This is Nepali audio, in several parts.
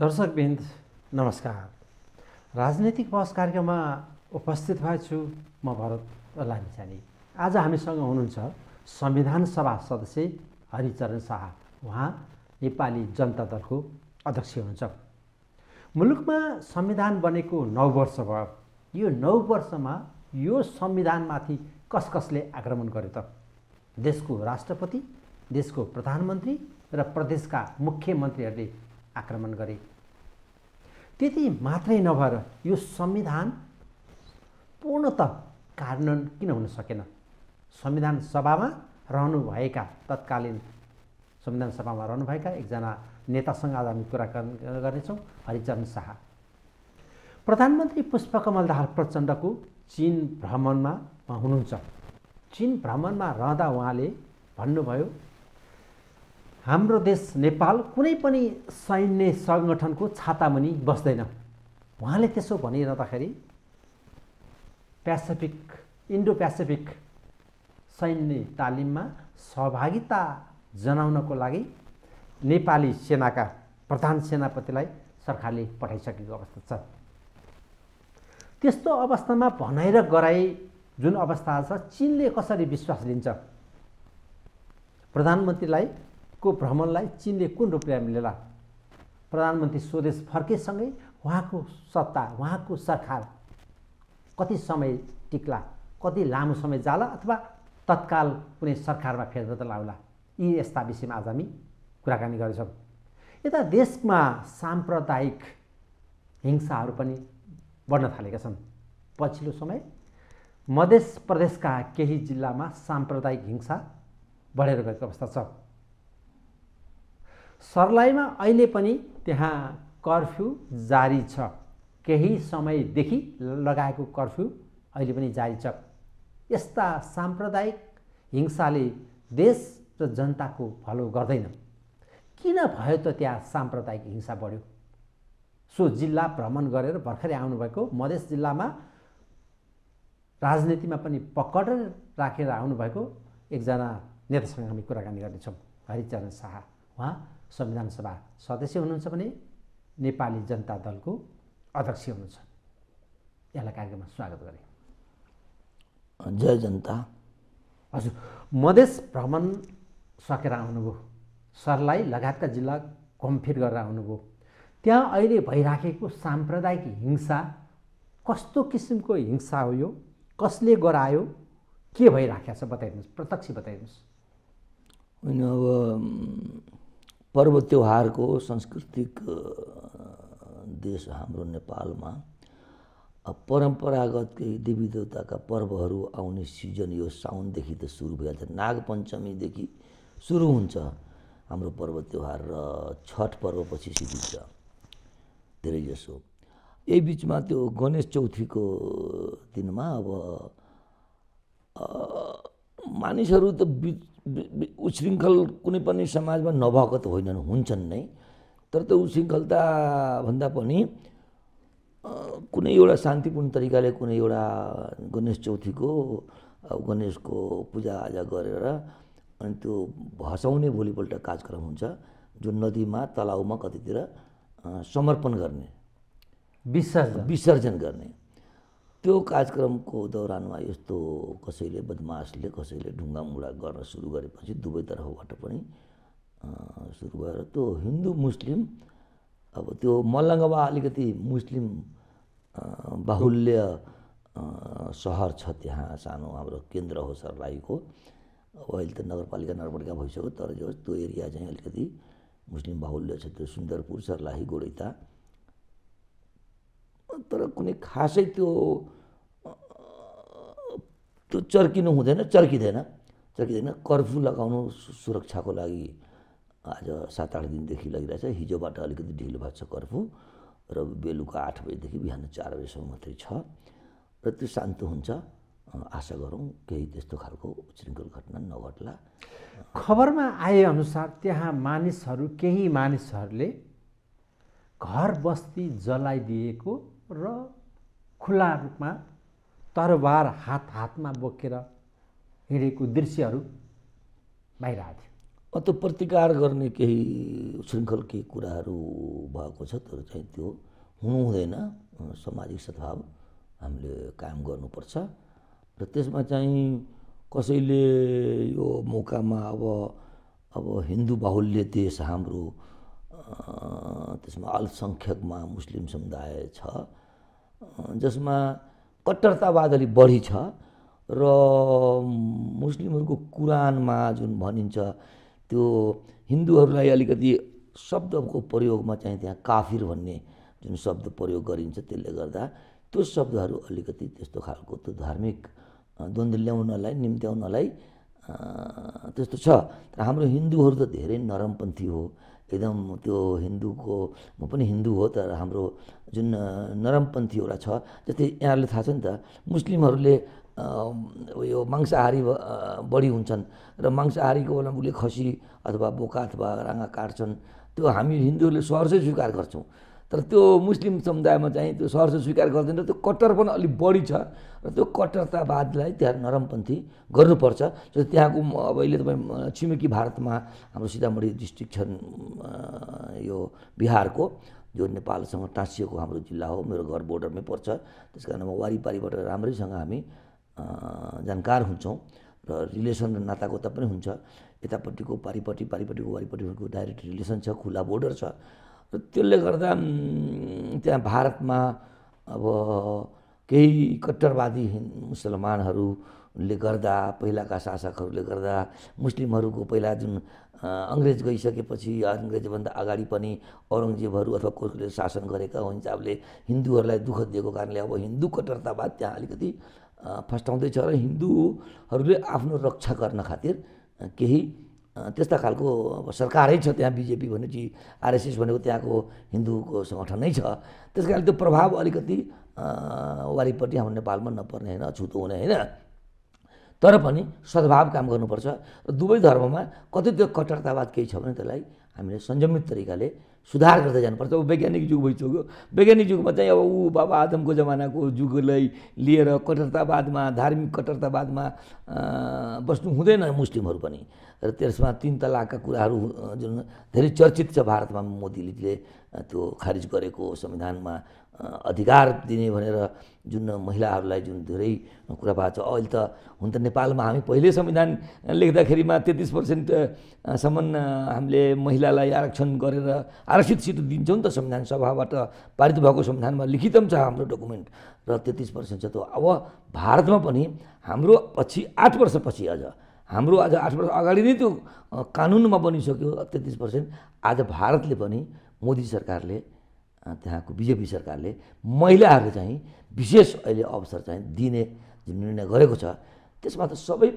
दर्शकबिन्द नमस्कार राजनैतिक बहस कार्यक्रममा उपस्थित भएछु म भरत लामिछाने आज हामीसँग हुनुहुन्छ संविधान सभा सदस्य हरिचरण शाह उहाँ नेपाली जनता दलको अध्यक्ष हुनुहुन्छ मुलुकमा संविधान बनेको नौ वर्ष भयो यो नौ वर्षमा यो संविधानमाथि कस कसले आक्रमण गर्यो त देशको राष्ट्रपति देशको प्रधानमन्त्री र प्रदेशका मुख्यमन्त्रीहरूले आक्रमण गरे त्यति मात्रै नभएर यो संविधान पूर्णत कार्यान्वयन किन हुन सकेन संविधान सभामा रहनुभएका तत्कालीन संविधान सभामा रहनुभएका एकजना नेतासँग आज हामी कुरा गर्नेछौँ हरिचरण शाह प्रधानमन्त्री पुष्पकमल दाहाल प्रचण्डको चिन भ्रमणमा हुनुहुन्छ चिन भ्रमणमा रहँदा उहाँले भन्नुभयो हाम्रो देश नेपाल कुनै पनि सैन्य सङ्गठनको छातामुनि बस्दैन उहाँले त्यसो भनिरहँदाखेरि पेसिफिक इन्डो पेसिफिक सैन्य तालिममा सहभागिता जनाउनको लागि नेपाली सेनाका प्रधान सेनापतिलाई सरकारले पठाइसकेको अवस्था छ त्यस्तो अवस्थामा भनाइ र गराई जुन अवस्था छ चिनले कसरी विश्वास लिन्छ प्रधानमन्त्रीलाई को भ्रमणलाई चिनले कुन रूपले मिलेला प्रधानमन्त्री स्वदेश फर्केसँगै उहाँको सत्ता उहाँको सरकार कति समय टिक्ला कति लामो समय जाला अथवा तत्काल कुनै सरकारमा फेरबदल आउला यी यस्ता विषयमा आज हामी कुराकानी गर्छौँ यता देशमा साम्प्रदायिक हिंसाहरू पनि बढ्न थालेका छन् पछिल्लो समय मध्य प्रदेशका केही जिल्लामा साम्प्रदायिक हिंसा बढेर गएको अवस्था छ सर्लाईमा अहिले पनि त्यहाँ कर्फ्यू जारी छ केही समयदेखि लगाएको कर्फ्यू अहिले पनि जारी छ यस्ता साम्प्रदायिक हिंसाले देश र जनताको भलो गर्दैन किन भयो त त्यहाँ साम्प्रदायिक हिंसा बढ्यो सो जिल्ला भ्रमण गरेर भर्खरै आउनुभएको मधेस जिल्लामा राजनीतिमा पनि पकड राखेर आउनुभएको एकजना नेतासँग हामी कुराकानी गर्नेछौँ हरिचरण शाह उहाँ संविधान सभा सदस्य हुनुहुन्छ भने नेपाली जनता दलको अध्यक्ष हुनुहुन्छ यहाँलाई कार्यक्रममा स्वागत गरेँ जय जनता हजुर मधेस भ्रमण सकेर आउनुभयो सरलाई लगायतका जिल्ला घमफिर गरेर आउनुभयो त्यहाँ अहिले भइराखेको साम्प्रदायिक हिंसा कस्तो किसिमको हिंसा हो यो कसले गरायो के भइराखेको छ बताइदिनुहोस् प्रत्यक्ष बताइदिनुहोस् होइन अब पर्व त्यौहारको सांस्कृतिक देश हाम्रो नेपालमा परम्परागत केही देवी देवताका पर्वहरू आउने सिजन यो साउनदेखि त सुरु भइहाल्छ नागपञ्चमीदेखि सुरु हुन्छ हाम्रो पर्व त्योहार र छठ पर्वपछि धेरै जसो यही बिचमा त्यो गणेश चौथीको दिनमा अब मानिसहरू त उशृङ्खल कुनै पनि समाजमा नभएको त होइनन् हुन्छन् नै तर त्यो भन्दा पनि कुनै एउटा शान्तिपूर्ण तरिकाले कुनै एउटा गणेश चौथीको गणेशको पूजाआजा गरेर अनि त्यो भसाउने भोलिपल्ट कार्यक्रम हुन्छ जो नदीमा तलाउमा कतितिर समर्पण गर्ने विसर्जन विसर्जन गर्ने त्यो कार्यक्रमको दौरानमा यस्तो कसैले बदमासले कसैले ढुङ्गामुढा गर्न सुरु गरेपछि दुवैतर्फबाट पनि सुरु भएर त्यो हिन्दू मुस्लिम अब त्यो मल्लङ्गमा अलिकति मुस्लिम बाहुल्य सहर छ त्यहाँ सानो हाम्रो केन्द्र हो सर्लाहीको अब अहिले त नगरपालिका नगरपालिका भइसक्यो तर जो त्यो एरिया चाहिँ अलिकति मुस्लिम बाहुल्य छ त्यो सुन्दरपुर सरलाही गोडैता तर कुनै खासै त्यो त्यो चर्किनु हुँदैन चर्किँदैन चर्किँदैन कर्फ्यू लगाउनु सुरक्षाको लागि आज सात आठ दिनदेखि लगिरहेछ हिजोबाट अलिकति ढिलो भएको छ कर्फ्यू र बेलुका आठ बजीदेखि बिहान चार बजीसम्म मात्रै छ र त्यो शान्त हुन्छ आशा गरौँ केही त्यस्तो खालको उच्छृङ्खल घटना नघट्ला खबरमा आएअनुसार त्यहाँ मानिसहरू केही मानिसहरूले घर बस्ती जलाइदिएको र खुला रूपमा तरबार हात हातमा बोकेर हिँडेको दृश्यहरू बाहिर आएको थियो अन्त प्रतिकार गर्ने केही शृङ्खल केही कुराहरू भएको छ तर चाहिँ त्यो हुनु सामाजिक सद्भाव हामीले कायम गर्नुपर्छ र त्यसमा चाहिँ कसैले यो मौकामा अब अब हिन्दू बाहुल्य देश हाम्रो त्यसमा अल्पसङ्ख्यकमा मुस्लिम समुदाय छ जसमा कट्टरतावाद अलिक बढी छ र मुस्लिमहरूको कुरानमा जुन भनिन्छ त्यो हिन्दूहरूलाई अलिकति शब्दको प्रयोगमा चाहिँ त्यहाँ काफिर भन्ने जुन शब्द प्रयोग गरिन्छ त्यसले गर्दा त्यो शब्दहरू अलिकति त्यस्तो खालको त्यो धार्मिक द्वन्द ल्याउनलाई निम्त्याउनलाई त्यस्तो छ तर हाम्रो हिन्दूहरू त धेरै नरमपन्थी हो एकदम त्यो हिन्दूको म पनि हिन्दू हो तर हाम्रो जुन नरमपन्थी एउटा छ जस्तै यहाँहरूले थाहा छ नि त मुस्लिमहरूले यो मांसाहारी बढी हुन्छन् र मांसाहारीको बेलामा उसले खसी अथवा बोका अथवा राँगा काट्छन् त्यो हामी हिन्दूहरूले सहरसै स्वीकार गर्छौँ तर त्यो मुस्लिम समुदायमा चाहिँ त्यो सहर स्वीकार गर्दैन त्यो कट्टर पनि अलिक बढी छ र त्यो कट्टरतावादलाई त्यहाँ नरमपन्थी गर्नुपर्छ जस्तो त्यहाँको अब अहिले तपाईँ छिमेकी भारतमा हाम्रो सीतामढी डिस्ट्रिक्ट छन् यो बिहारको जो नेपालसँग टाँसिएको हाम्रो जिल्ला हो मेरो घर बोर्डरमै पर्छ त्यस कारण म वारिपारिबाट राम्रैसँग हामी जानकार हुन्छौँ र रिलेसन र नातागोता पनि हुन्छ यतापट्टिको पारिपट्टि पारिपट्टिको वारिपट्टिको डाइरेक्ट रिलेसन छ खुला बोर्डर छ र त्यसले गर्दा त्यहाँ भारतमा अब केही कट्टरवादी मुसलमानहरूले गर्दा पहिलाका शासकहरूले गर्दा मुस्लिमहरूको पहिला जुन अङ्ग्रेज गइसकेपछि अङ्ग्रेजभन्दा अगाडि पनि औरङ्गजेबहरू अथवा कोसले शासन गरेका हुन्छ हिसाबले हिन्दूहरूलाई दुःख दिएको कारणले अब हिन्दू कट्टरतावाद त्यहाँ अलिकति फस्टाउँदैछ र हिन्दूहरूले आफ्नो रक्षा गर्न खातिर केही त्यस्ता खालको अब सरकारै छ त्यहाँ बिजेपी भनेपछि आरएसएस भनेको त्यहाँको हिन्दूको सङ्गठन नै छ त्यस कारण त्यो प्रभाव अलिकति वारिपट्टि हाम्रो नेपालमा नपर्ने होइन अछुतो हुने होइन तर पनि सद्भाव काम गर्नुपर्छ र दुवै धर्ममा कति त्यो कट्टरतावाद केही छ भने त्यसलाई हामीले संयमित तरिकाले सुधार गर्दै जानुपर्छ अब वैज्ञानिक युग भइसक्यो वैज्ञानिक युगमा चाहिँ अब ऊ बाबा आदमको जमानाको युगलाई लिएर कट्टरतावादमा धार्मिक कट्टरतावादमा बस्नु हुँदैन मुस्लिमहरू पनि र त्यसमा तिन तलाकका कुराहरू जुन धेरै चर्चित छ भारतमा मोदीले त्यो खारिज गरेको संविधानमा अधिकार दिने भनेर जुन महिलाहरूलाई जुन धेरै कुरा भएको छ अहिले त हुन त नेपालमा हामी पहिले संविधान लेख्दाखेरिमा तेत्तिस पर्सेन्टसम्म हामीले महिलालाई आरक्षण गरेर आरक्षित सिट दिन्छौँ नि त संविधान सभाबाट पारित भएको संविधानमा लिखितम छ हाम्रो डकुमेन्ट र तेत्तिस पर्सेन्ट छ त अब भारतमा पनि हाम्रो पछि आठ वर्षपछि अझ हाम्रो आज आठ वर्ष अगाडि नै त्यो कानुनमा बनिसक्यो तेत्तिस पर्सेन्ट आज भारतले पनि मोदी सरकारले त्यहाँको बिजेपी सरकारले महिलाहरू चाहिँ विशेष अहिले अवसर चाहिँ दिने जुन निर्णय गरेको छ त्यसमा त सबै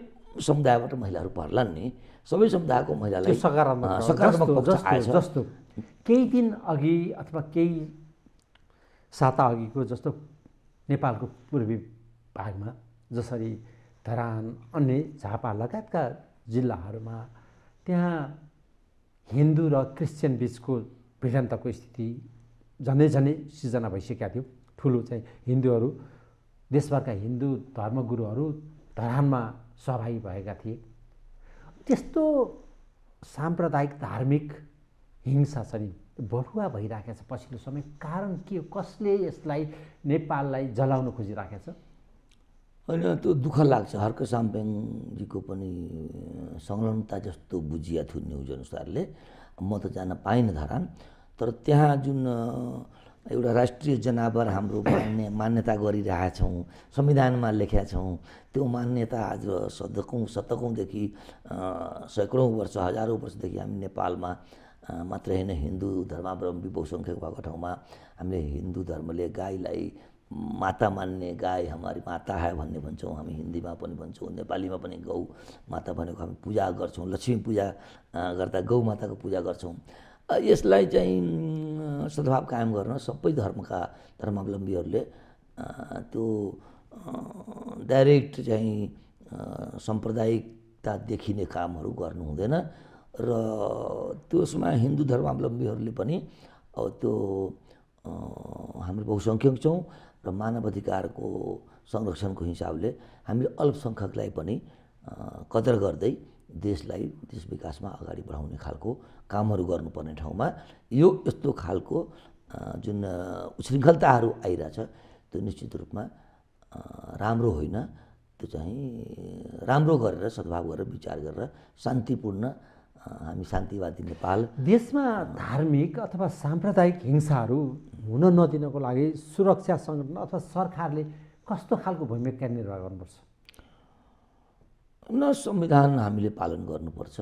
समुदायबाट महिलाहरू पर्लान् नि सबै समुदायको महिलालाई सकारात्मक सकारात्मक जस्तो केही दिन अघि अथवा केही साता अघिको जस्तो नेपालको पूर्वी भागमा जसरी धरान अन्य झापा लगायतका जिल्लाहरूमा त्यहाँ हिन्दू र क्रिस्चियन बिचको भिडन्तको स्थिति झन्डै झन्डै सिर्जना भइसकेका थियो ठुलो चाहिँ हिन्दूहरू देशभरका हिन्दू धर्मगुरुहरू धरानमा सहभागी भएका थिए त्यस्तो साम्प्रदायिक धार्मिक हिंसा छ नि बढुवा भइराखेको छ पछिल्लो समय कारण के हो कसले यसलाई नेपाललाई जलाउन खोजिराखेको छ होइन त्यो दुःख लाग्छ हर्क साम्पेङजीको पनि संलग्नता जस्तो बुझिया थियो न्युज अनुसारले म त जान पाइनँ धरान तर त्यहाँ जुन एउटा राष्ट्रिय जनावर हाम्रो मान्ने मान्यता गरिरहेछौँ संविधानमा लेखेका छौँ त्यो मान्यता आज शतकौँ शतकौँदेखि सैकडौँ वर्ष हजारौँ वर्षदेखि हामी नेपालमा मात्रै होइन हिन्दू धर्मावलम्बी बहुसङ्ख्यक भएको ठाउँमा हामीले हिन्दू धर्मले गाईलाई माता मान्ने गाई हाम्रो माता है भन्ने भन्छौँ हामी हिन्दीमा पनि भन्छौँ नेपालीमा पनि गौ माता भनेको हामी पूजा गर्छौँ लक्ष्मी पूजा गर्दा गौ माताको पूजा गर्छौँ यसलाई चाहिँ सद्भाव कायम गर्न सबै धर्मका धर्मावलम्बीहरूले त्यो डाइरेक्ट चाहिँ साम्प्रदायिकता देखिने कामहरू गर्नु हुँदैन र त्यसमा हिन्दू धर्मावलम्बीहरूले पनि अब त्यो हामी बहुसङ्ख्यक छौँ र मानव अधिकारको संरक्षणको हिसाबले हामीले अल्पसङ्ख्यकलाई पनि कदर गर्दै देशलाई देश विकासमा अगाडि बढाउने खालको कामहरू गर्नुपर्ने ठाउँमा यो यस्तो खालको जुन उशृङ्खलताहरू आइरहेछ त्यो निश्चित रूपमा राम्रो होइन त्यो चाहिँ राम्रो गरेर सद्भाव गरेर विचार गरेर शान्तिपूर्ण हामी शान्तिवादी नेपाल देशमा धार्मिक अथवा साम्प्रदायिक हिंसाहरू हुन नदिनको लागि सुरक्षा सङ्गठन अथवा सरकारले कस्तो खालको भूमिका निर्वाह गर्नुपर्छ न संविधान हामीले पालन गर्नुपर्छ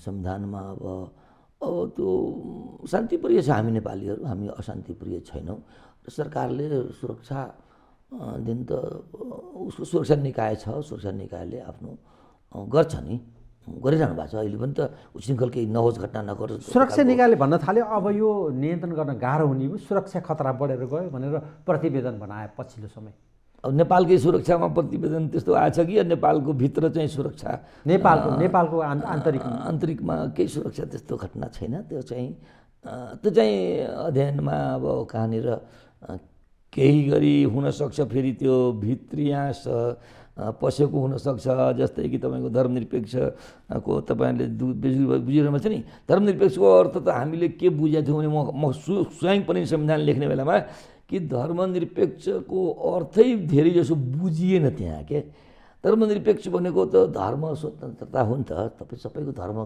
संविधानमा अब अब त्यो शान्तिप्रिय छ हामी नेपालीहरू हामी अशान्तिप्रिय छैनौँ सरकारले सुरक्षा दिन त उसको सुरक्षा निकाय छ सुरक्षा निकायले आफ्नो गर्छ नि गरिरहनु भएको छ अहिले पनि त उशृङ्खल केही नहोस् घटना नगर सुरक्षा निकायले भन्न थाल्यो अब यो नियन्त्रण गर्न गाह्रो हुने सुरक्षा खतरा बढेर गयो भनेर प्रतिवेदन बनाए पछिल्लो समय अब नेपालकै सुरक्षामा प्रतिवेदन त्यस्तो आएछ कि नेपालको भित्र चाहिँ सुरक्षा नेपालको नेपालको आन्तरिक आन्तरिकमा केही सुरक्षा त्यस्तो घटना छैन त्यो चाहिँ त्यो चाहिँ अध्ययनमा अब कहाँनिर केही गरी हुनसक्छ फेरि त्यो भित्रियास पसेको हुनसक्छ जस्तै कि तपाईँको धर्मनिरपेक्षको तपाईँले बुझिरहनु छ नि धर्मनिरपेक्षको अर्थ त हामीले के बुझेको थियौँ भने म म स्वयं पनि संविधान लेख्ने बेलामा कि धर्मनिरपेक्षको अर्थै धेरै जसो बुझिएन त्यहाँ के धर्मनिरपेक्ष भनेको त धर्म स्वतन्त्रता हो नि त तपाईँ सबैको धर्म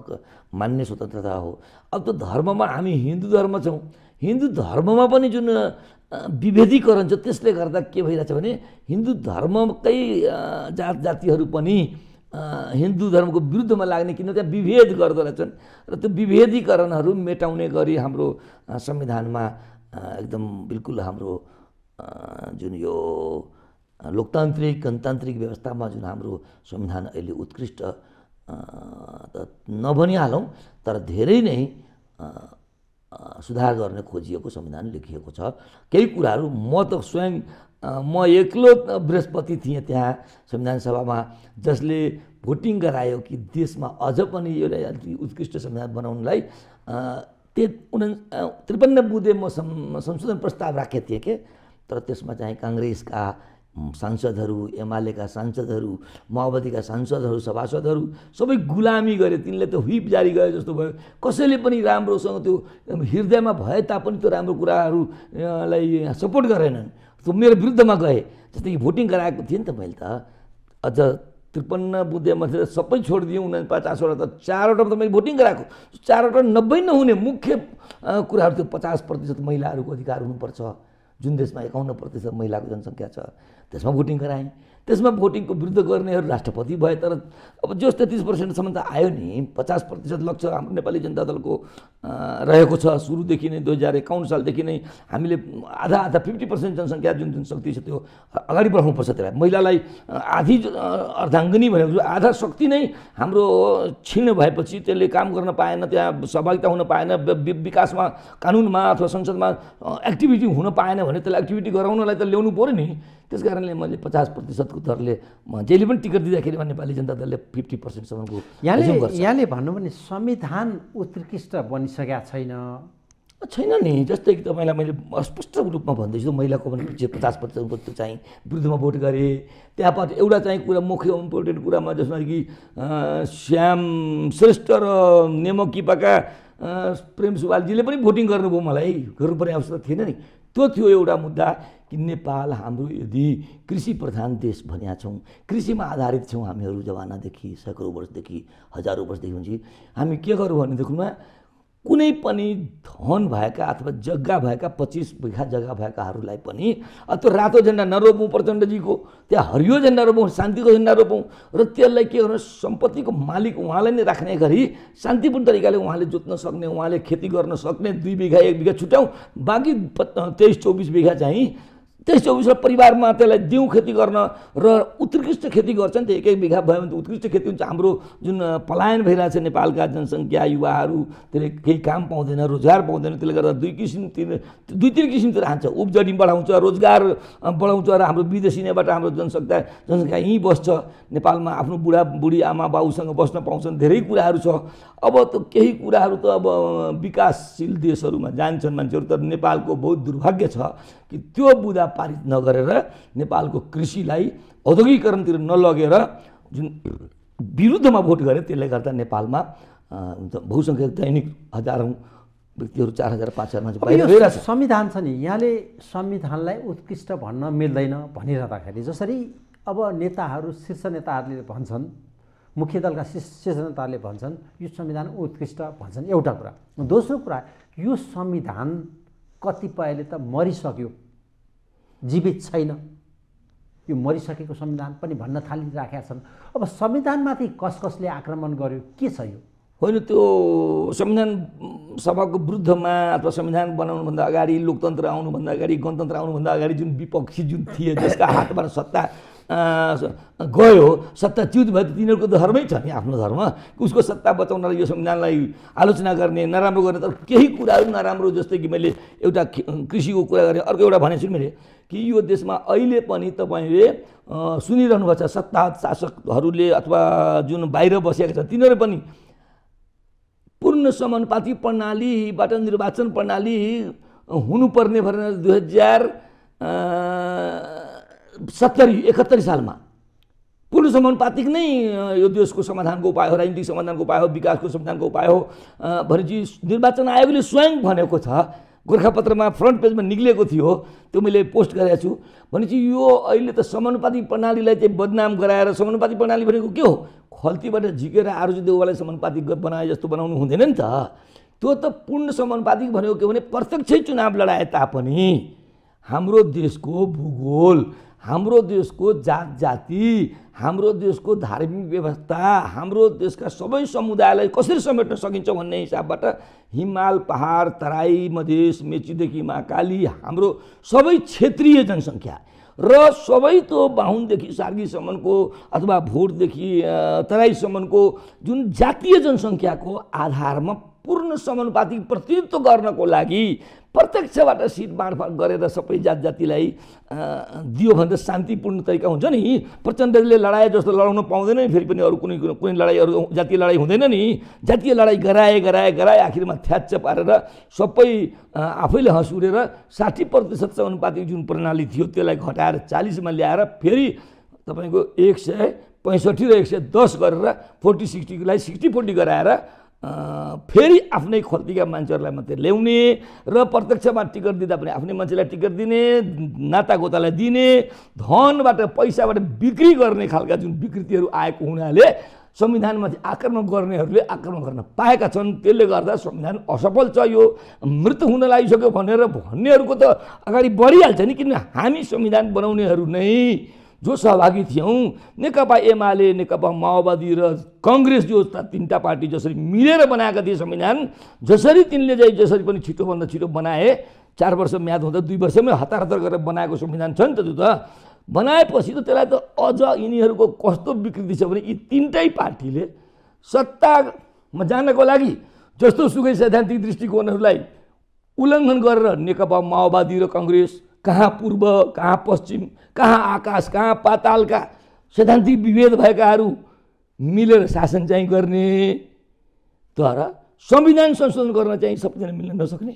मान्ने स्वतन्त्रता हो अब त धर्ममा हामी हिन्दू धर्म छौँ हिन्दू धर्ममा पनि जुन विभेदीकरण छ त्यसले गर्दा के भइरहेछ भने हिन्दू धर्मकै जात जातिहरू पनि हिन्दू धर्मको विरुद्धमा लाग्ने किन त्यहाँ विभेद गर्दो रहेछन् र त्यो विभेदीकरणहरू मेटाउने गरी हाम्रो संविधानमा एकदम बिल्कुल हाम्रो जुन यो लोकतान्त्रिक गणतान्त्रिक व्यवस्थामा जुन हाम्रो संविधान अहिले उत्कृष्ट नभनिहालौँ तर धेरै नै सुधार गर्न खोजिएको संविधान लेखिएको छ केही कुराहरू म त स्वयं म एक्लो बृहस्पति थिएँ त्यहाँ संविधान सभामा जसले भोटिङ गरायो कि देशमा अझ पनि यो उत्कृष्ट संविधान बनाउनलाई त्यो उन त्रिपन्न बुधे म संशोधन प्रस्ताव राखेको थिएँ के तर त्यसमा चाहिँ काङ्ग्रेसका सांसदहरू एमालेका सांसदहरू माओवादीका सांसदहरू सभासदहरू सबै गुलामी गरे तिनले त हुइप जारी गरे जस्तो भयो कसैले पनि राम्रोसँग त्यो हृदयमा भए तापनि त्यो राम्रो कुराहरूलाई सपोर्ट गरेनन् त्यो मेरो विरुद्धमा गए जस्तै भोटिङ गराएको थिएँ नि त मैले त अझ त्रिपन्न बुद्धे मान्छेले सबै छोडिदिउँ उनीहरू पचासवटा त चारवटामा त मैले भोटिङ गराएको चारवटा नब्बे नहुने मुख्य कुराहरू त्यो पचास प्रतिशत महिलाहरूको अधिकार हुनुपर्छ जुन देशमा एकाउन्न प्रतिशत महिलाको जनसङ्ख्या छ त्यसमा भोटिङ गराएँ त्यसमा भोटिङको विरुद्ध गर्नेहरू राष्ट्रपति भए तर अब जो तेत्तिस पर्सेन्टसम्म त आयो नि पचास प्रतिशत लक्ष्य हाम्रो नेपाली जनता दलको रहेको छ सुरुदेखि नै दुई हजार एकाउन्न सालदेखि नै हामीले आधा आधा फिफ्टी पर्सेन्ट जनसङ्ख्या जुन जुन शक्ति छ त्यो अगाडि बढाउनुपर्छ त्यसलाई महिलालाई आधी अर्धाङ्गिनी भनेको आधा शक्ति नै हाम्रो क्षीण भएपछि त्यसले काम गर्न पाएन त्यहाँ सहभागिता हुन पाएन विकासमा कानुनमा अथवा संसदमा एक्टिभिटी हुन पाएन भने त्यसलाई एक्टिभिटी गराउनलाई त ल्याउनु पऱ्यो नि त्यस कारणले मैले पचास प्रतिशतको दरले जहिले पनि टिकट दिँदाखेरि नेपाली जनता दलले फिफ्टी पर्सेन्टसम्मको यहाँले यहाँले भन्नु भने संविधान उत्कृष्ट बनिसकेका छैन छैन नि जस्तै कि तपाईँलाई मैले स्पष्ट रूपमा भन्दैछु महिलाको पनि पछि पचास प्रतिशतको चाहिँ विरुद्धमा भोट गरेँ त्यहाँबाट एउटा चाहिँ कुरा मुख्य इम्पोर्टेन्ट कुरामा जसमा कि श्याम श्रेष्ठ र नेमकिपाका प्रेम सुवालजीले पनि भोटिङ गर्नुभयो मलाई गर्नुपर्ने अवस्था थिएन नि त्यो थियो एउटा मुद्दा कि नेपाल हाम्रो यदि कृषि प्रधान देश भनिया छौँ कृषिमा आधारित छौँ हामीहरू जमानादेखि सैकडौँ वर्षदेखि हजारौँ वर्षदेखि हुन्छ हामी के गरौँ भनेदेखिमा कुनै पनि धन भएका अथवा जग्गा भएका पच्चिस बिघा जग्गा भएकाहरूलाई पनि त्यो रातो झन्डा नरोपौँ प्रचण्डजीको त्यहाँ हरियो झन्डा रोपौँ शान्तिको झन्डा रोपौँ र त्यसलाई के गर्नु सम्पत्तिको मालिक उहाँलाई नै राख्ने गरी शान्तिपूर्ण तरिकाले उहाँले जोत्न सक्ने उहाँले खेती गर्न सक्ने दुई बिघा एक बिघा छुट्याउँ बाँकी तेइस चौबिस बिघा चाहिँ त्यही चौबिसवटा परिवारमा त्यसलाई दिउँ खेती गर्न र उत्कृष्ट खेती गर्छन् त्यो एक एक बिघा भयो भने त उत्कृष्ट खेती हुन्छ हाम्रो जुन पलायन भइरहेछ नेपालका जनसङ्ख्या युवाहरू त्यसले केही काम पाउँदैन रोजगार पाउँदैन त्यसले गर्दा दुई किसिमतिर दुई तिन किसिमतिर हान्छ उब्जनी बढाउँछ रोजगार बढाउँछ र हाम्रो विदेशिनेबाट हाम्रो जनसङ्ख्या जनसङ्ख्या यहीँ बस्छ नेपालमा आफ्नो बुढा बुढी आमा बाउसँग बस्न पाउँछन् धेरै कुराहरू छ अब त केही कुराहरू त अब विकासशील देशहरूमा जान्छन् मान्छेहरू तर नेपालको बहुत दुर्भाग्य छ कि त्यो बुदा पारित नगरेर नेपालको कृषिलाई औद्योगिकरणतिर नलगेर जुन विरुद्धमा भोट गरे त्यसले गर्दा नेपालमा बहुसङ्ख्यक दैनिक हजारौँ व्यक्तिहरू चार हजार पाँच हजार संविधान छ नि यहाँले संविधानलाई उत्कृष्ट भन्न मिल्दैन भनिरहँदाखेरि जसरी अब नेताहरू शीर्ष नेताहरूले भन्छन् मुख्य दलका शीर्ष नेताहरूले भन्छन् यो संविधान उत्कृष्ट भन्छन् एउटा कुरा दोस्रो कुरा यो संविधान कतिपयले त मरिसक्यो जीवित छैन यो मरिसकेको संविधान पनि भन्न थालिराखेका छन् अब संविधानमाथि कस कसले आक्रमण गर्यो के छ यो होइन त्यो संविधान सभाको विरुद्धमा अथवा संविधान बनाउनुभन्दा अगाडि लोकतन्त्र आउनुभन्दा अगाडि गणतन्त्र आउनुभन्दा अगाडि जुन विपक्षी जुन थिए जसका हातबाट सत्ता गयो सत्ता च्युत भयो तिनीहरूको धर्मै छ नि आफ्नो धर्म उसको सत्ता बचाउनलाई यो संविधानलाई आलोचना गर्ने नराम्रो गर्ने तर केही कुराहरू नराम्रो जस्तै कि मैले एउटा कृषिको कुरा गरेँ अर्को एउटा भनेको छु मैले कि यो देशमा अहिले पनि तपाईँले सुनिरहनु भएको छ सत्ता शासकहरूले अथवा जुन बाहिर बसेका छन् तिनीहरू पनि पूर्ण समानुपाती प्रणालीबाट निर्वाचन प्रणाली हुनुपर्ने भनेर दुई हजार सत्तरी एकहत्तरी सालमा पूर्ण समानुपातिक नै यो देशको समाधानको उपाय हो राजनीतिक समाधानको उपाय हो विकासको समाधानको उपाय हो भनेपछि निर्वाचन आयोगले स्वयं भनेको छ गोर्खापत्रमा फ्रन्ट पेजमा निक्लिएको थियो त्यो मैले पोस्ट गरेको छु भनेपछि यो अहिले त समानुपातिक प्रणालीलाई चाहिँ बदनाम गराएर समानुपातिक प्रणाली भनेको के हो खल्तीबाट झिकेर आरोजित देउवालाई समानुपातिक बनाए जस्तो बनाउनु हुँदैन नि त त्यो त पूर्ण समानुपातिक भनेको के भने प्रत्यक्ष चुनाव लडाए तापनि हाम्रो देशको भूगोल हाम्रो देशको जात जाति हाम्रो देशको धार्मिक व्यवस्था हाम्रो देशका सबै समुदायलाई कसरी समेट्न सकिन्छ भन्ने हिसाबबाट हिमाल पहाड तराई मधेस मेचीदेखि महाकाली हाम्रो सबै क्षेत्रीय जनसङ्ख्या र सबै त्यो बाहुनदेखि सार्गीसम्मको अथवा भोटदेखि तराईसम्मको जुन जातीय जनसङ्ख्याको आधारमा पूर्ण समानुपातिक प्रतिनिधित्व गर्नको लागि प्रत्यक्षबाट सिट बाँडफाँड गरेर सबै जात जातिलाई दियो भन्दा शान्तिपूर्ण तरिका हुन्छ नि प्रचण्डले लडाए जस्तो लडाउन पाउँदैन नि फेरि पनि अरू कुनै कुनै लडाइँ अरू जातीय लडाइँ हुँदैन नि जातीय लडाइँ गराए गराए गराए आखिरमा थ्याच्च पारेर सबै आफैले हँस उडेर साठी प्रतिशत समानुपातिक जुन प्रणाली थियो त्यसलाई घटाएर चालिसमा ल्याएर फेरि तपाईँको एक सय पैँसठी र एक सय दस गरेर फोर्टी सिक्सटीलाई सिक्सटी फोर्टी गराएर फेरि आफ्नै खल्तीका मान्छेहरूलाई मात्रै ल्याउने र प्रत्यक्षमा टिकट दिँदा पनि आफ्नै मान्छेलाई टिकट दिने नातागोतालाई दिने धनबाट पैसाबाट बिक्री गर्ने खालका जुन विकृतिहरू आएको हुनाले संविधानमाथि आक्रमण गर्नेहरूले आक्रमण गर्न पाएका छन् त्यसले गर्दा संविधान असफल छ यो मृत हुन लागिसक्यो भनेर भन्नेहरूको त अगाडि बढिहाल्छ नि किन हामी संविधान बनाउनेहरू नै जो सहभागी थियौँ नेकपा एमाले नेकपा माओवादी र कङ्ग्रेस जो तिनवटा पार्टी जसरी मिलेर बनाएका थिए संविधान जसरी तिनले चाहिँ जसरी पनि छिटोभन्दा छिटो बनाए चार वर्ष म्याद हुँदा दुई वर्षमै हतार हतार गरेर बनाएको संविधान छ नि त त्यो त बनाएपछि त त्यसलाई त अझ यिनीहरूको कस्तो विकृति छ भने यी तिनटै पार्टीले सत्तामा जानको लागि जस्तो सुकै सैद्धान्तिक दृष्टिकोणहरूलाई उल्लङ्घन गरेर नेकपा माओवादी र कङ्ग्रेस कहाँ पूर्व कहाँ पश्चिम कहाँ आकाश कहाँ पातालका सैद्धान्तिक विभेद भएकाहरू मिलेर शासन चाहिँ गर्ने तर संविधान संशोधन गर्न चाहिँ सबैजना मिल्न नसक्ने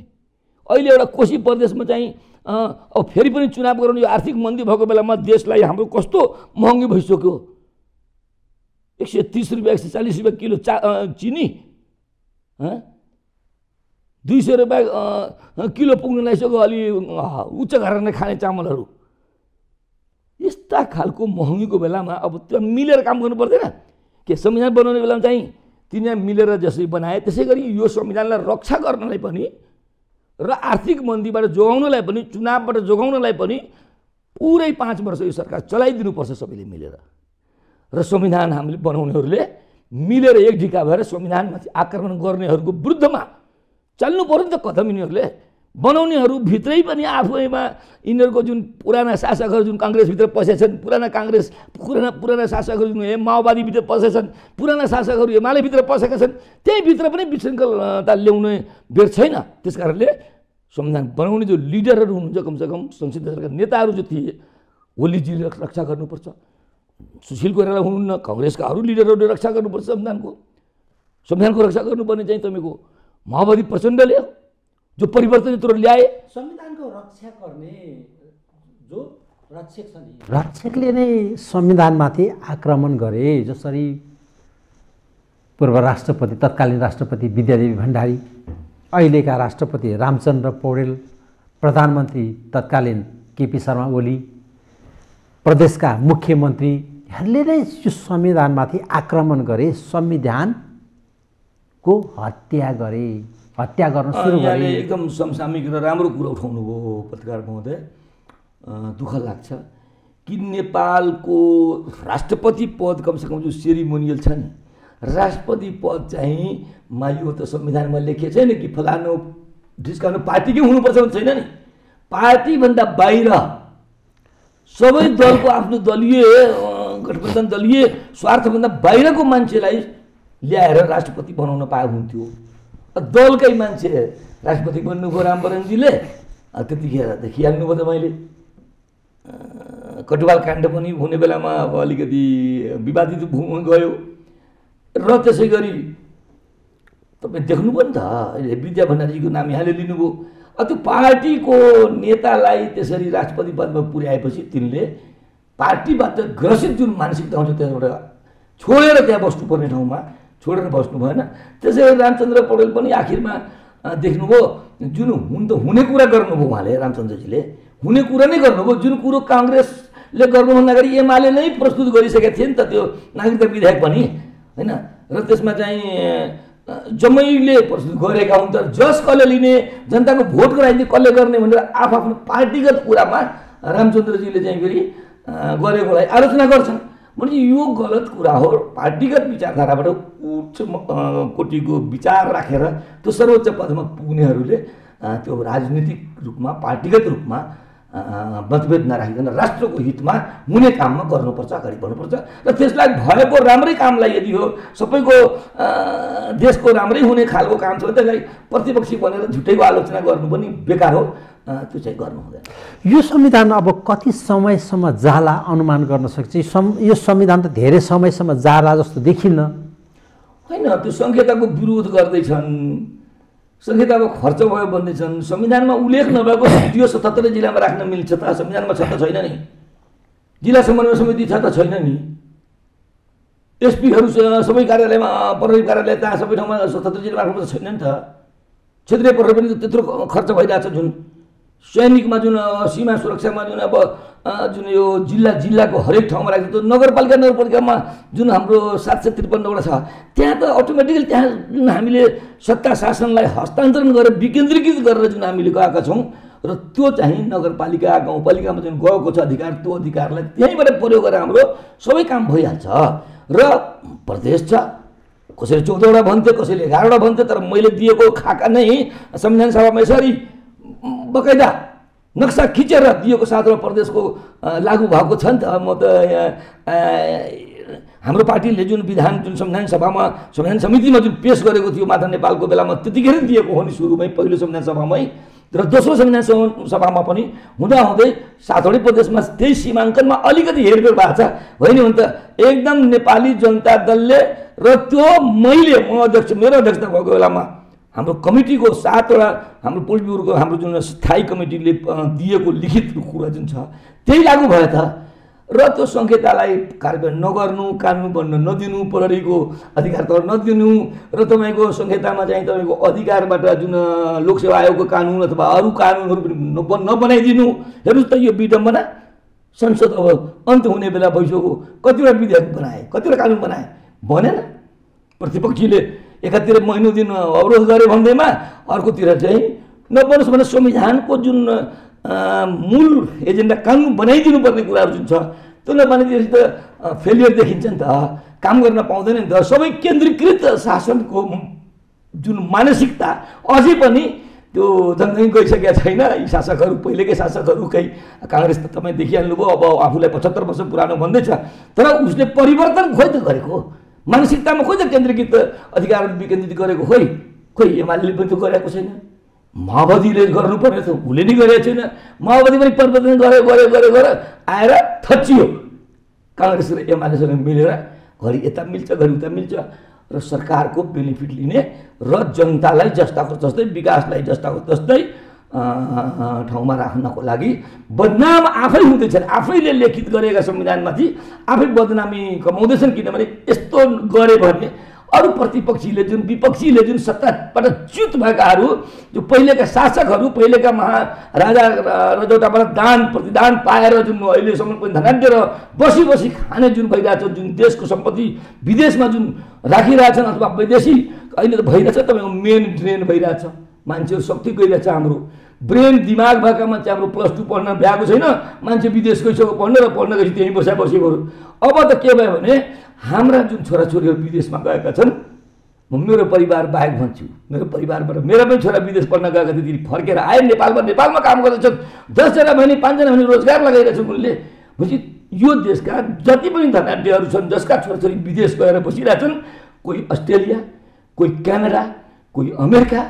अहिले एउटा कोशी प्रदेशमा चाहिँ अब फेरि पनि चुनाव गराउने यो आर्थिक मन्दी भएको बेलामा देशलाई हाम्रो कस्तो महँगो भइसक्यो एक सय तिस रुपियाँ एक सय चालिस रुपियाँ किलो चा चिनी दुई सय रुपियाँ किलो पुग्न लागिसक्यो अलि उच्च नै खाने चामलहरू यस्ता खालको महँगीको बेलामा अब त्यो मिलेर काम गर्नु पर्दैन के संविधान बनाउने बेलामा चाहिँ तिनीहरू मिलेर जसरी बनाए त्यसै गरी यो संविधानलाई रक्षा गर्नलाई पनि र आर्थिक मन्दीबाट जोगाउनलाई पनि चुनावबाट जोगाउनलाई पनि पुरै पाँच वर्ष यो सरकार चलाइदिनुपर्छ सबैले मिलेर र संविधान हामीले बनाउनेहरूले मिलेर एक ढिका भएर संविधानमा आक्रमण गर्नेहरूको विरुद्धमा चाल्नु पऱ्यो नि त कदम यिनीहरूले बनाउनेहरू भित्रै पनि आफैमा यिनीहरूको जुन पुराना शासकहरू जुन काङ्ग्रेसभित्र पसेका छन् पुराना काङ्ग्रेस पुराना पुराना शासकहरू जुन माओवादीभित्र पसेका छन् पुराना शासकहरू एमालेभित्र पसेका छन् भित्र पनि विशृङ्खलता ल्याउने बेर छैन त्यस कारणले संविधान बनाउने जो लिडरहरू हुनुहुन्छ कमसेकम संसदीय सरकार नेताहरू जो थिए ओलीजी रक्षा गर्नुपर्छ सुशील कोइराला हुनुहुन्न कङ्ग्रेसका अरू लिडरहरूले रक्षा गर्नुपर्छ संविधानको संविधानको रक्षा गर्नुपर्ने चाहिँ तपाईँको माओवादी प्रचण्डले जो परिवर्तन यत्रो ल्याए संविधानको रक्षा गर्ने जो रक्षक छन् रक्षकले नै संविधानमाथि आक्रमण गरे जसरी पूर्व राष्ट्रपति तत्कालीन राष्ट्रपति विद्यादेवी भण्डारी अहिलेका राष्ट्रपति रामचन्द्र पौडेल प्रधानमन्त्री तत्कालीन केपी शर्मा ओली प्रदेशका मुख्यमन्त्रीहरूले नै यो संविधानमाथि आक्रमण गरे संविधान को हत्या गरे हत्या गर्न सुरु गरे एकदम समसामयिक र राम्रो कुरा उठाउनु भयो पत्रकार महोदय दुःख लाग्छ कि नेपालको राष्ट्रपति पद कमसेकम जो सेरिमोनियल छ नि राष्ट्रपति पद चाहिँ मा यो त संविधानमा लेखिएको छैन कि फलानु ढिस्कानु पार्टीकै हुनुपर्छ भने छैन नि पार्टीभन्दा बाहिर सबै दलको आफ्नो दलीय गठबन्धन दलीय स्वार्थभन्दा बाहिरको मान्छेलाई ल्याएर राष्ट्रपति बनाउन पाएको हुन्थ्यो दलकै मान्छे राष्ट्रपति बन्नुभयो रामवरणजीले त्यतिखेर देखिहाल्नुभयो तपाईँले कटुवाल काण्ड पनि हुने बेलामा अब अलिकति विवादित भूमि गयो र त्यसै गरी तपाईँ देख्नुभयो नि त विद्या भण्डारीको नाम यहाँले लिनुभयो त्यो पार्टीको नेतालाई त्यसरी राष्ट्रपति पदमा पुर्याएपछि तिनले पार्टीबाट ग्रसित जुन मानसिकता हुन्छ त्यसबाट छोडेर त्यहाँ बस्नुपर्ने ठाउँमा छोडेर बस्नु भएन त्यसै गरी रामचन्द्र पौडेल पनि आखिरमा देख्नुभयो जुन हुन त हुने कुरा गर्नुभयो उहाँले रामचन्द्रजीले हुने कुरा नै गर्नुभयो जुन कुरो काङ्ग्रेसले गर्नुभन्दा अगाडि एमाले नै प्रस्तुत गरिसकेका थिए नि त त्यो नागरिकता विधेयक पनि होइन र त्यसमा चाहिँ जम्मैले प्रस्तुत गरेका हुन् त जस कसले लिने जनताको भोट गराइदिने कसले गर्ने भनेर आफ्नो पार्टीगत कुरामा रामचन्द्रजीले चाहिँ फेरि गरेकोलाई आलोचना गर्छन् भनेपछि यो गलत कुरा हो पार्टीगत विचारधाराबाट उच्च कोटिको विचार राखेर त्यो सर्वोच्च पदमा पुग्नेहरूले त्यो राजनीतिक रूपमा पार्टीगत रूपमा मतभेद नराखिकन राष्ट्रको हितमा हुने काममा गर्नुपर्छ अगाडि बढ्नुपर्छ र त्यसलाई भएको राम्रै कामलाई यदि हो सबैको देशको राम्रै हुने खालको काम छ भने त्यसलाई प्रतिपक्षी बनेर झुटैको आलोचना गर्नु पनि बेकार हो त्यो चाहिँ गर्नु हुँदैन यो संविधान अब कति समयसम्म जाला अनुमान गर्न सक्छ यो संविधान त धेरै समयसम्म जाला जस्तो देखिन्न होइन त्यो संहिताको विरोध गर्दैछन् संहिताको खर्च भयो भन्दैछन् संविधानमा उल्लेख नभएको त्यो सतहत्तर जिल्लामा राख्न मिल्छ त संविधानमा छ त छैन नि जिल्ला समन्वय समिति छ त छैन नि एसपीहरू सबै कार्यालयमा प्रहरी कार्यालय त्यहाँ सबै ठाउँमा सतहत्तर राख्नु त छैन नि त क्षेत्रीय प्रहरी पनि त्यत्रो खर्च भइरहेछ जुन सैनिकमा जुन सीमा सुरक्षामा जुन अब जुन यो जिल्ला जिल्लाको हरेक ठाउँमा राखेको त्यो नगरपालिका नगरपालिकामा जुन हाम्रो सात सय त्रिपन्नवटा छ त्यहाँ त अटोमेटिकली त्यहाँ जुन हामीले सत्ता शासनलाई हस्तान्तरण गरेर विकेन्द्रीकृत गरेर जुन हामीले गएका छौँ र त्यो चाहिँ नगरपालिका गाउँपालिकामा जुन गएको छ अधिकार त्यो अधिकारलाई त्यहीँबाट प्रयोग गरेर हाम्रो सबै काम भइहाल्छ र प्रदेश छ कसैले चौधवटा भन्थ्यो कसैले एघारवटा भन्थ्यो तर मैले दिएको खाका नै संविधान सभामा यसरी बकैदा नक्सा खिचेर दिएको सातवटा प्रदेशको लागु भएको छ नि त म त हाम्रो पार्टीले जुन विधान जुन संविधान सभामा संविधान समितिमा जुन पेस गरेको थियो माता नेपालको बेलामा त्यतिखेर दिएको हो नि सुरुमै पहिलो संविधान सभामै र दोस्रो संविधान सभामा पनि हुँदाहुँदै सातवटै प्रदेशमा त्यही सीमाङ्कनमा अलिकति हेरफेर भएको छ होइन भने त एकदम नेपाली जनता दलले र त्यो मैले म अध्यक्ष मेरो अध्यक्षता भएको बेलामा हाम्रो कमिटीको सातवटा हाम्रो पोलिट ब्युरोको हाम्रो जुन स्थायी कमिटीले दिएको लिखित कुरा जुन छ त्यही लागु भयो त र त्यो सङ्केतालाई कार्यान्वयन नगर्नु कानुन बन्न नदिनु प्रहरीको अधिकार तल नदिनु र तपाईँको सङ्घीयतामा चाहिँ तपाईँको अधिकारबाट जुन लोकसेवा आयोगको कानुन अथवा अरू कानुनहरू पनि नबनाइदिनु हेर्नुहोस् त यो विडम्बना संसद अब अन्त हुने बेला भइसक्यो कतिवटा विधेयक बनाए कतिवटा कानुन बनाए भनेन प्रतिपक्षीले एकातिर दिन अवरोध गरे भन्दैमा अर्कोतिर चाहिँ नपरोस् भने संविधानको जुन मूल एजेन्डा कानुन बनाइदिनुपर्ने कुराहरू जुन छ त्यो नबनाइदिएपछि त फेलियर देखिन्छ नि त काम गर्न पाउँदैन नि त सबै केन्द्रीकृत शासनको जुन मानसिकता अझै पनि त्यो जङ्गै गइसकेका छैन यी शासकहरू पहिलेकै शासकहरूकै काङ्ग्रेस त तपाईँ देखिहाल्नुभयो अब आफूलाई पचहत्तर वर्ष पुरानो भन्दैछ तर उसले परिवर्तन खोइ त गरेको मानसिकतामा खोइ त केन्द्रीकृत अधिकार विकेन्द्रित गरेको खोइ खोइ एमाले पनि त गरेको छैन माओवादीले गर्नुपर्ने थियो उसले नै गरेको छैन माओवादी पनि परिवर्तन गरे गरे गरे गरे आएर थचियो काङ्ग्रेस र एमालेसँग मिलेर घरि यता मिल्छ घरि उता मिल्छ र सरकारको बेनिफिट लिने र जनतालाई जस्ताको जस्तै विकासलाई जस्ताको जस्तै ठाउँमा राख्नको लागि बदनाम आफै हुँदैछन् आफैले लेखित गरेका संविधानमाथि आफै बदनामी कमाउँदैछन् किनभने यस्तो गरे भने अरू प्रतिपक्षीले जुन विपक्षीले जुन सत्ताबाट च्युत भएकाहरू जो पहिलेका शासकहरू पहिलेका महाराजा जोटाबाट दान प्रतिदान पाएर जुन अहिलेसम्म पनि धनाढ्य र बसी बसी खाने जुन भइरहेछ जुन देशको सम्पत्ति विदेशमा जुन राखिरहेछन् अथवा विदेशी अहिले त भइरहेछ तपाईँको मेन ड्रेन भइरहेछ मान्छेहरू शक्ति गइरहेछ हाम्रो ब्रेन दिमाग भएका मान्छे हाम्रो प्लस टू पढ्न भ्याएको छैन मान्छे विदेश गइसक्यो पढ्न र पढ्न गएपछि त्यहीँ बस्या बसेकोहरू अब त के भयो भने हाम्रा जुन छोराछोरीहरू विदेशमा गएका छन् म मेरो परिवार बाहेक भन्छु मेरो परिवारबाट मेरो पनि छोरा विदेश पढ्न गएका थिए दिदी फर्केर आए नेपालमा नेपालमा काम गर्दैछन् दसजना भने पाँचजना भने रोजगार लगाइरहेछन् उनले भनेपछि यो देशका जति पनि धनाड्यहरू छन् जसका छोराछोरी विदेश गएर बसिरहेछन् कोही अस्ट्रेलिया कोही क्यानाडा कोही अमेरिका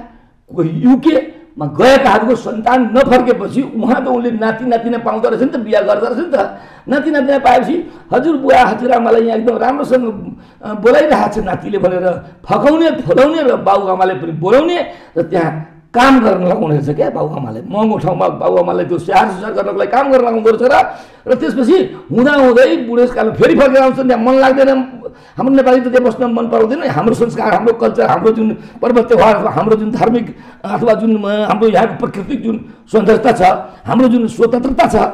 कोही युके मा गएकाहरूको सन्तान नफर्केपछि उहाँ त उसले नाति नातिना पाउँदो रहेछ नि त बिहा गर्दो रहेछ नि त नाति नातिना पाएपछि हजुर बुवा हजुरआमालाई यहाँ एकदम राम्रोसँग बोलाइरहेको छ नातिले भनेर फकाउने फोलाउने र आमाले पनि बोलाउने र त्यहाँ काम गर्न लगाउने रहेछ क्या बाबुआमाले महँगो ठाउँमा बाबुआमाले त्यो स्याहार सुसार गर्नको लागि काम गर्न लगाउँदो रहेछ र र त्यसपछि हुँदाहुँदै बुढेसकाल फेरि फर्केर आउँछन् त्यहाँ मन लाग्दैन हाम्रो नेपाली त त्यहाँ बस्न मन पराउँदैन हाम्रो संस्कार हाम्रो कल्चर हाम्रो जुन पर्व त्यौहार हाम्रो जुन धार्मिक अथवा जुन हाम्रो यहाँको प्राकृतिक जुन सौन्दर्यता छ हाम्रो जुन स्वतन्त्रता छ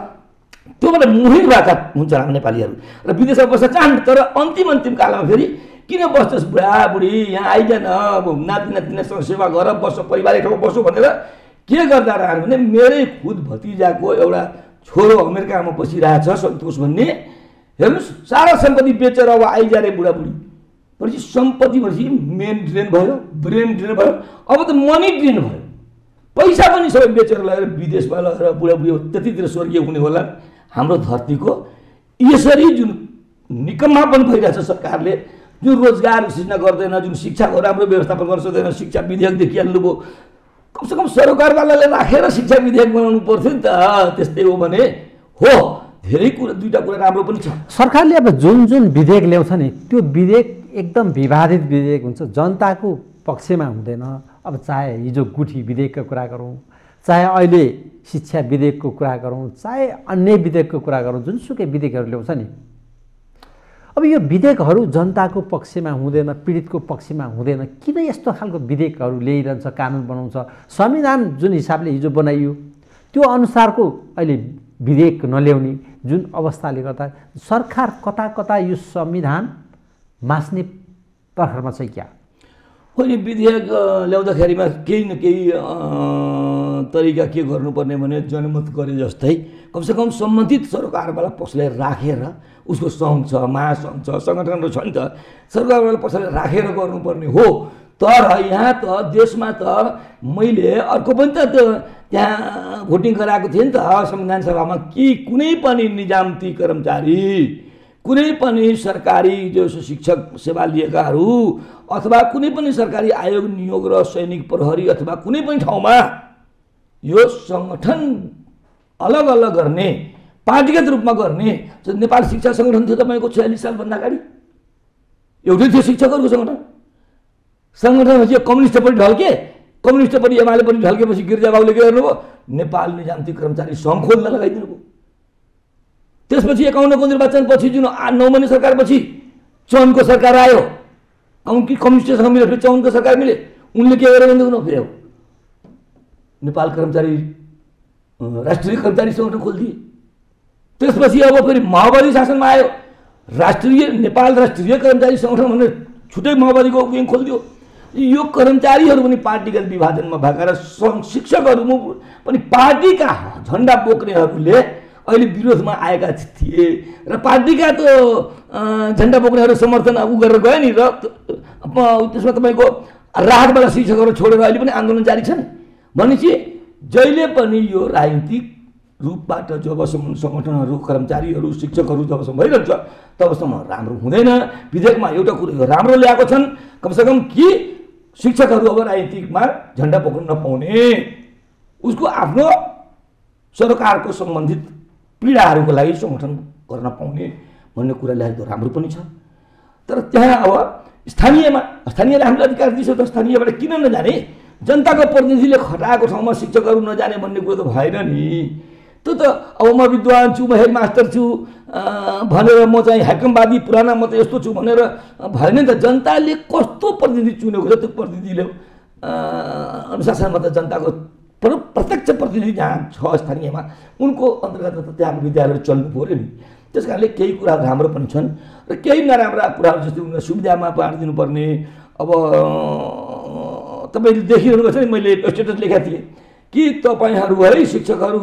त्योबाट मोहित भएका हुन्छन् हाम्रो नेपालीहरू र विदेशमा बस्न चाहन् तर अन्तिम अन्तिम कालमा फेरि किन बस्छस् बुढा बुढी यहाँ आइजन अब नाति नातिनासँग सेवा गर बस्छ परिवार एक ठाउँ बस्छु भनेर के गर्दा रहनु भने मेरै खुद भतिजाको एउटा छोरो अमेरिकामा बसिरहेछ सन्तोष भन्ने हेर्नुहोस् सारा सम्पत्ति बेचेर अब आइजा रे बुढाबुढी भनेपछि सम्पत्ति भनेपछि मेन ड्रेन भयो ब्रेन ड्रेन भयो अब त मनी ड्रेन भयो पैसा पनि सबै बेचेर लगेर विदेशमा लगेर बुढाबुढी त्यतितिर स्वर्गीय हुने होला हाम्रो धरतीको यसरी जुन निकम्मापन भइरहेछ सरकारले जुन रोजगार सृजना गर्दैन जुन शिक्षाको राम्रो व्यवस्थापन गर्न सक्दैन शिक्षा विधेयक देखिहाल्नुभयो कमसेकम सरकारवालाले राखेर शिक्षा विधेयक बनाउनु पर्थ्यो नि त त्यस्तै हो भने हो धेरै कुरा दुईवटा कुरा राम्रो पनि छ सरकारले अब जुन जुन विधेयक ल्याउँछ नि त्यो विधेयक एकदम विवादित विधेयक हुन्छ जनताको पक्षमा हुँदैन अब चाहे हिजो गुठी विधेयकको कुरा गरौँ चाहे अहिले शिक्षा विधेयकको कुरा गरौँ चाहे अन्य विधेयकको कुरा गरौँ जुनसुकै विधेयकहरू ल्याउँछ नि अब यो विधेयकहरू जनताको पक्षमा हुँदैन पीडितको पक्षमा हुँदैन किन यस्तो खालको विधेयकहरू ल्याइरहन्छ कानुन बनाउँछ संविधान जुन हिसाबले हिजो बनाइयो त्यो अनुसारको अहिले विधेयक नल्याउने जुन अवस्थाले गर्दा सरकार कता कता यो संविधान मास्ने तर्खरमा चाहिँ क्या होइन विधेयक ल्याउँदाखेरिमा केही न केही तरिका के गर्नुपर्ने भने जनमत गरे जस्तै कमसेकम सम्बन्धित सरकारवाला पक्षलाई राखेर उसको सङ्घ छ महासङ्घ छ सङ्गठनहरू छ नि त सरकारवाला पक्षलाई राखेर गर्नुपर्ने हो तर यहाँ त देशमा त मैले अर्को पनि त त्यहाँ भोटिङ गराएको थिएँ नि त संविधान सभामा कि कुनै पनि निजामती कर्मचारी कुनै पनि सरकारी जो शिक्षक सेवा लिएकाहरू अथवा कुनै पनि सरकारी आयोग नियोग र सैनिक प्रहरी अथवा कुनै पनि ठाउँमा यो सङ्गठन अलग अलग गर्ने पार्टीगत रूपमा गर्ने नेपाल शिक्षा सङ्गठन थियो तपाईँको छयालिस सालभन्दा अगाडि एउटै थियो शिक्षकहरूको सङ्गठन सङ्गठनपछि यो कम्युनिस्ट पनि ढल्के कम्युनिस्ट पनि एमाले पनि ढल्केपछि गिरिजाबाबुले के गर्नुभयो नेपाल निजामती कर्मचारी सङ्घ खोल्न लगाइदिनु भयो त्यसपछि एकाउन्नको निर्वाचनपछि जुन नौ महिने सरकारपछि चौनको सरकार आयो कि कम्युनिस्टसँग मिल्यो फेरि चौनको सरकार मिले उनले के गरे भनेदेखि फेरि नेपाल कर्मचारी राष्ट्रिय कर्मचारी सङ्गठन खोलिदिए त्यसपछि अब फेरि माओवादी शासनमा आयो राष्ट्रिय नेपाल राष्ट्रिय कर्मचारी सङ्गठन भनेर छुट्टै माओवादीको विङ खोलिदियो यो कर्मचारीहरू पनि पार्टीगत विभाजनमा भएका र सङ्घ शिक्षकहरू पनि पार्टीका झन्डा बोक्नेहरूले अहिले विरोधमा आएका थिए र पार्टीका त्यो झन्डा बोक्नेहरू समर्थन उ गरेर गयो नि र त्यसमा तपाईँको राहतबाट शिक्षकहरू छोडेर अहिले पनि आन्दोलन जारी छ नि भनेपछि जहिले पनि यो राजनीतिक रूपबाट जबसम्म सङ्गठनहरू कर्मचारीहरू शिक्षकहरू जबसम्म भइरहन्छ तबसम्म राम्रो हुँदैन विधेयकमा एउटा कुरो राम्रो ल्याएको छन् कमसेकम कि शिक्षकहरू अब राजनीतिकमा झन्डा पोख्न नपाउने उसको आफ्नो सरकारको सम्बन्धित पीडाहरूको लागि सङ्गठन गर्न पाउने भन्ने कुरा ल्याएको राम्रो पनि छ तर त्यहाँ अब स्थानीयमा स्थानीयलाई हामीले अधिकार दिइसक्यो त स्थानीयबाट किन नजाने जनताको प्रतिनिधिले खटाएको ठाउँमा शिक्षकहरू नजाने भन्ने कुरो त भएन नि त्यो त अब म विद्वान छु म हेड मास्टर छु भनेर म चाहिँ हेकमवादी पुराना म त यस्तो छु भनेर भएन नि त जनताले कस्तो प्रतिनिधि चुनेको छ त्यो प्रतिनिधिले अनुशासनमा त जनताको प्र प्रत्यक्ष प्रतिनिधि जहाँ छ स्थानीयमा उनको अन्तर्गत त त्यहाँको विद्यालय चल्नु पऱ्यो नि त्यस कारणले केही कुराहरू राम्रो पनि छन् र केही नराम्रा कुराहरू जस्तै उनीहरूलाई सुविधामा पर्ने अब तपाईँले देखिरहनु भएको छ नि मैले स्टेटस लेखेको थिएँ कि तपाईँहरू है शिक्षकहरू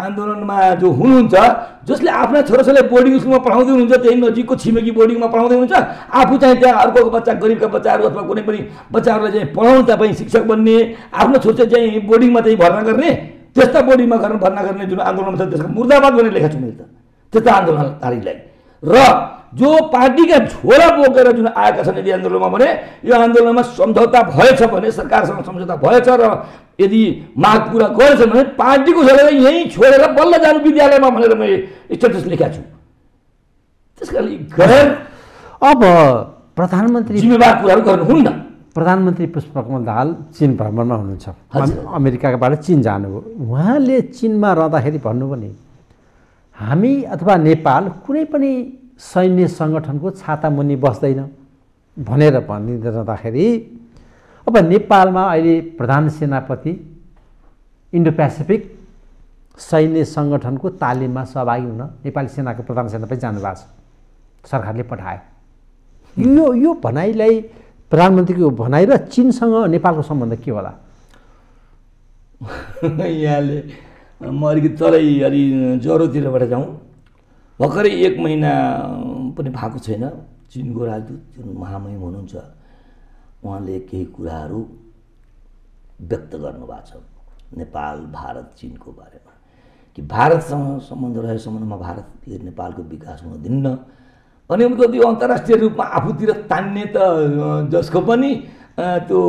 आन्दोलनमा जो हुनुहुन्छ जसले आफ्ना छोराछोरीलाई बोर्डिङ स्कुलमा पढाउँदै हुनुहुन्छ त्यही नजिकको छिमेकी बोर्डिङमा पढाउँदै हुनुहुन्छ आफू चाहिँ त्यहाँ अर्को बच्चा गरिबका बच्चाहरू अथवा कुनै पनि बच्चाहरूलाई चाहिँ पढाउनु तपाईँ शिक्षक बन्ने आफ्नो छोराछोरी चाहिँ बोर्डिङमा चाहिँ भर्ना गर्ने त्यस्ता बोर्डिङमा भर्ना गर्ने जुन आन्दोलनमा छ त्यसको मुर्दाबाद गर्ने लेखेको छु मैले त त्यस्तो आन्दोलनकारीलाई र जो पार्टीका छोरा बोकेर जुन आएका छन् यदि आन्दोलनमा भने यो आन्दोलनमा सम्झौता भएछ भने सरकारसँग सम्झौता भएछ र यदि माग पुरा गरेछ भने पार्टीको छोरालाई यहीँ छोडेर बल्ल जानु विद्यालयमा भनेर मैले स्टेटस लेखेको छु त्यस कारणले गैर अब प्रधानमन्त्री जिम्मेवार कुराहरू गर्नुहुन्न प्रधानमन्त्री पुष्पकमल दाहाल चिन भ्रमणमा हुनुहुन्छ अमेरिकाबाट चिन जानुभयो उहाँले चिनमा रहँदाखेरि भन्नु भने हामी अथवा नेपाल कुनै पनि सैन्य सङ्गठनको छातामुनि बस्दैन भनेर भनिरहँदाखेरि अब नेपालमा अहिले प्रधान सेनापति इन्डो पेसिफिक सैन्य सङ्गठनको तालिममा सहभागी हुन नेपाली सेनाको प्रधान सेनापति जानुभएको छ सरकारले पठायो यो यो भनाइलाई प्रधानमन्त्रीको भनाइ र चिनसँग नेपालको सम्बन्ध के होला यहाँले म अलिकति तलै अलि ज्वरोतिरबाट जाउँ भर्खरै एक महिना पनि भएको छैन चिनको राजदूत जुन महामहिम हुनुहुन्छ उहाँले केही कुराहरू व्यक्त गर्नुभएको छ नेपाल भारत चिनको बारेमा कि भारतसँग सम्बन्ध रहे सम्बन्धमा भारतले नेपालको विकास हुन दिन्न भने मतलब त्यो अन्तर्राष्ट्रिय रूपमा आफूतिर तान्ने त जसको पनि त्यो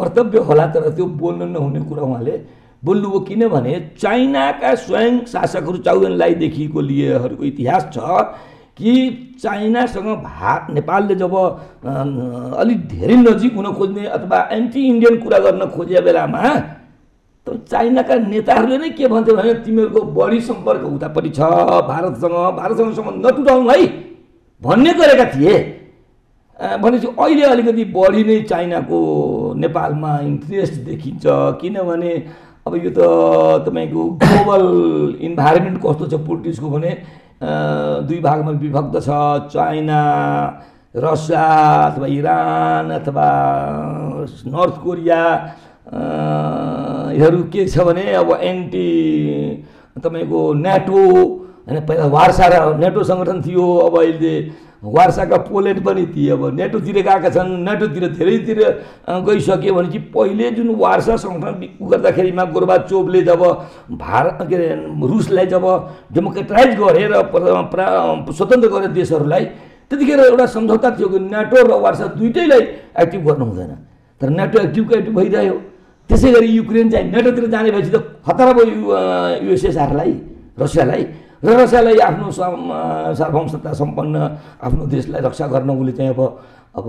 कर्तव्य होला तर त्यो बोल्न नहुने कुरा उहाँले बोल्नुभयो किनभने चाइनाका स्वयं शासकहरू देखिएको लिएहरूको इतिहास छ कि चाइनासँग भारत नेपालले जब अलिक धेरै नजिक हुन खोज्ने अथवा एन्टी इन्डियन कुरा गर्न खोजे बेलामा त चाइनाका नेताहरूले नै के भन्थ्यो भने तिमीहरूको बढी सम्पर्क उतापट्टि छ भारतसँग भारतसँग सम्बन्ध नटुटाउनु है भन्ने गरेका थिए भनेपछि अहिले अलिकति बढी नै चाइनाको नेपालमा इन्ट्रेस्ट देखिन्छ किनभने अब यो त तपाईँको ग्लोबल इन्भाइरोमेन्ट कस्तो छ पोलिटिक्सको भने दुई भागमा विभक्त छ चाइना रसिया अथवा इरान अथवा नर्थ कोरिया के छ भने अब एन्टी तपाईँको नेटो होइन पहिला वार्सा नेटो सङ्गठन थियो अब अहिले वार्साका पोल्यान्ड पनि थिए अब नेटोतिर गएका छन् नेटोतिर धेरैतिर गइसक्यो भने चाहिँ पहिले जुन वार्सा सङ्गठन गर्दाखेरिमा चोपले जब भारत के अरे रुसलाई जब डेमोक्रेटाइज गरेर स्वतन्त्र गरे देशहरूलाई त्यतिखेर एउटा सम्झौता थियो कि नेटो र वार्सा दुइटैलाई एक्टिभ गर्नु हुँदैन तर नेटो एक्टिभको एक्टिभ भइरह्यो त्यसै गरी युक्रेन चाहिँ नेटोतिर जाने भएपछि त खतरा भयो युएसएसआरलाई रसियालाई र रसियालाई आफ्नो सार्वभौमसत्ता सम्पन्न आफ्नो देशलाई रक्षा गर्न उसले चाहिँ अब अब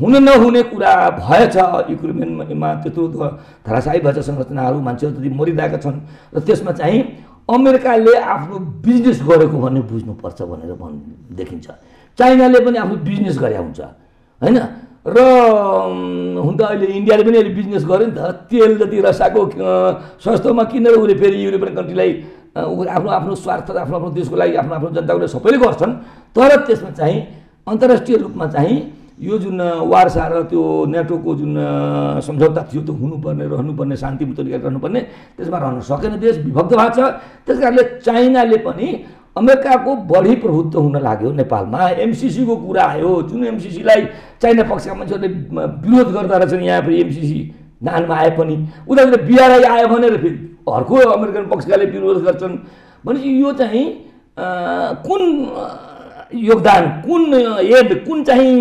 हुन नहुने कुरा भएछ युक्रेनमा त्यत्रो धराशायी भएछ संरचनाहरू मान्छेहरू त्यति मरिरहेका छन् र त्यसमा चाहिँ अमेरिकाले आफ्नो बिजनेस गरेको भन्ने बुझ्नुपर्छ भनेर भन् देखिन्छ चाइनाले पनि आफ्नो बिजनेस गरे हुन्छ होइन र हुन त अहिले इन्डियाले पनि अहिले बिजनेस गर्यो नि त तेल जति रसाको सस्तोमा किनेर उसले फेरि युरोपियन कन्ट्रीलाई आफ्नो आफ्नो स्वार्थ आफ्नो आफ्नो देशको लागि आफ्नो आफ्नो जनताको लागि सबैले गर्छन् तर त्यसमा चाहिँ अन्तर्राष्ट्रिय रूपमा चाहिँ यो जुन वार्सा र त्यो नेटोको जुन सम्झौता थियो त्यो हुनुपर्ने रहनुपर्ने शान्तिपूर्ण तरिकाले रहनुपर्ने त्यसमा रहन सकेन देश विभक्त भएको छ त्यस कारणले चाइनाले पनि अमेरिकाको बढी प्रभुत्व हुन लाग्यो नेपालमा एमसिसीको कुरा आयो जुन एमसिसीलाई चाइना पक्षका मान्छेहरूले विरोध गर्दा रहेछन् यहाँ फेरि एमसिसी नानमा आए पनि उनीहरूले बिआरआई आयो भनेर फेरि अर्को अमेरिकन पक्षकाले विरोध गर्छन् भनेपछि यो चाहिँ कुन योगदान कुन एड कुन चाहिँ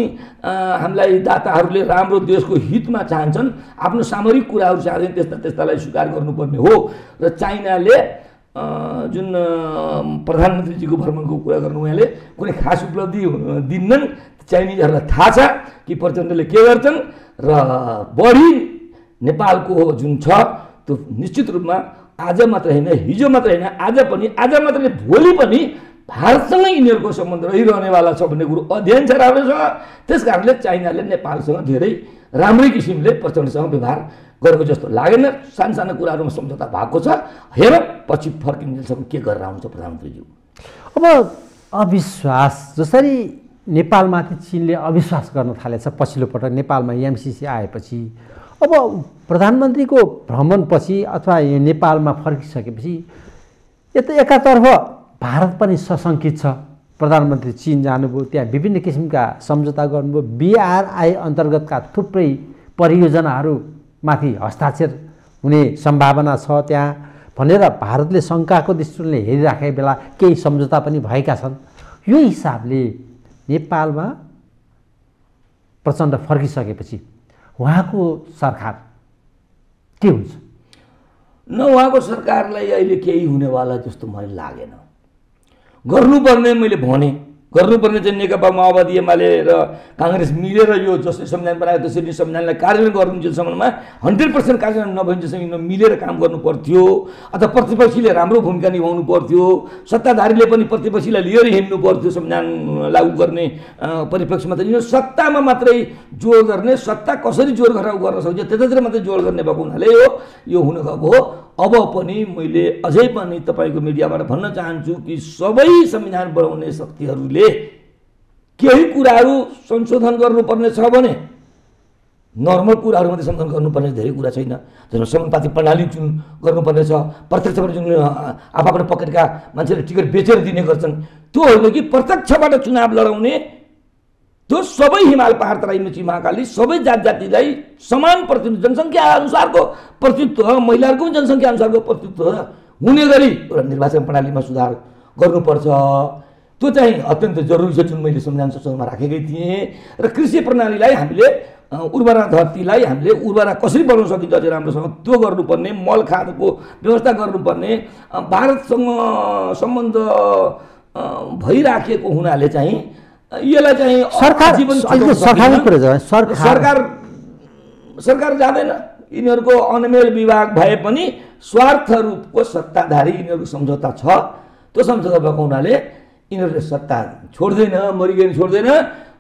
हामीलाई दाताहरूले राम्रो देशको हितमा चाहन्छन् आफ्नो सामरिक कुराहरू चाहँदैन त्यस्ता त्यस्तालाई स्वीकार गर्नुपर्ने हो र चाइनाले जुन प्रधानमन्त्रीजीको भ्रमणको कुरा गर्नु उहाँले कुनै खास उपलब्धि दिन्नन् चाइनिजहरूलाई थाहा छ कि प्रचण्डले के गर्छन् र बढी नेपालको जुन छ त्यो निश्चित रूपमा आज मात्र होइन हिजो मात्र होइन आज पनि आज मात्रै भोलि पनि भारतसँगै यिनीहरूको सम्बन्ध रहिरहनेवाला छ भन्ने कुरो अध्ययन छ राम्रो छ त्यस कारणले चाइनाले नेपालसँग धेरै राम्रै किसिमले प्रचण्डसँग व्यवहार गरेको जस्तो लागेन सानो सानो कुराहरूमा सम्झौता भएको छ हेरौँ पछि फर्किन्छ के गरेर आउँछ प्रधानमन्त्रीज्यू अब अविश्वास जसरी नेपालमाथि चिनले अविश्वास गर्न थालेछ पछिल्लो पटक नेपालमा एमसिसी आएपछि अब प्रधानमन्त्रीको भ्रमणपछि अथवा नेपालमा फर्किसकेपछि यता एकातर्फ भारत पनि सशङ्कित छ प्रधानमन्त्री चिन जानुभयो त्यहाँ विभिन्न किसिमका सम्झौता गर्नुभयो बिआरआई अन्तर्गतका थुप्रै परियोजनाहरूमाथि हस्ताक्षर हुने सम्भावना छ त्यहाँ भनेर भारतले शङ्काको दृष्टिले हेरिराखेको बेला केही सम्झौता पनि भएका छन् यो हिसाबले नेपालमा प्रचण्ड फर्किसकेपछि उहाँको सरकार के हुन्छ न उहाँको सरकारलाई अहिले केही हुनेवाला जस्तो मलाई लागेन गर्नुपर्ने मैले भने गर्नुपर्ने चाहिँ नेकपा माओवादी एमाले र काङ्ग्रेस मिलेर यो जसरी संविधान बनायो त्यसरी संविधानलाई कार्यान्वयन गर्नु जोसम्ममा हन्ड्रेड पर्सेन्ट कार्यान्वयन यिनीहरू मिलेर काम गर्नु पर्थ्यो अथवा प्रतिपक्षीले राम्रो भूमिका निभाउनु पर्थ्यो सत्ताधारीले पनि प्रतिपक्षीलाई लिएर हिँड्नु पर्थ्यो संविधान लागू गर्ने परिपक्षमा त यिनीहरू सत्तामा मात्रै जोड गर्ने सत्ता कसरी जोड गरेर गर्न सक्छ त्यतातिर मात्रै जोड गर्ने भएको हुनाले यो हुनु गएको हो अब पनि मैले अझै पनि तपाईँको मिडियाबाट भन्न चाहन्छु कि सबै संविधान बनाउने शक्तिहरूले केही कुराहरू संशोधन गर्नुपर्ने छ भने नर्मल कुराहरू मात्रै संशोधन गर्नुपर्ने धेरै कुरा छैन जसमा समानुपाती प्रणाली जुन गर्नुपर्ने छ प्रत्यक्षबाट जुन आफआफ्नो पकेटका मान्छेले टिकट बेचेर दिने गर्छन् त्योहरूले कि प्रत्यक्षबाट चुनाव लडाउने त्यो सबै हिमाल पहाड तराई मेची महाकाली सबै जात जातिलाई समान प्रतिनिधित्व जनसङ्ख्या अनुसारको प्रतिनिधित्व महिलाहरूको पनि जनसङ्ख्या अनुसारको प्रतिनिधित्व हुने गरी एउटा निर्वाचन प्रणालीमा सुधार गर्नुपर्छ त्यो चाहिँ अत्यन्त जरुरी छ जुन मैले संविधान संशोधनमा राखेकै थिएँ र कृषि प्रणालीलाई हामीले उर्वरा धरतीलाई हामीले उर्वरा कसरी बनाउन सकिन्छ अझै राम्रोसँग त्यो गर्नुपर्ने मल खादको व्यवस्था गर्नुपर्ने भारतसँग सम्बन्ध भइराखेको हुनाले चाहिँ यसलाई चाहिँ सरकार सरकारको कुरा सरकार सरकार जाँदैन यिनीहरूको अनमेल विभाग भए पनि स्वार्थ रूपको सत्ताधारी यिनीहरूको सम्झौता छ त्यो सम्झौता भएको हुनाले यिनीहरूले सत्ता छोड्दैन मरिगेन छोड्दैन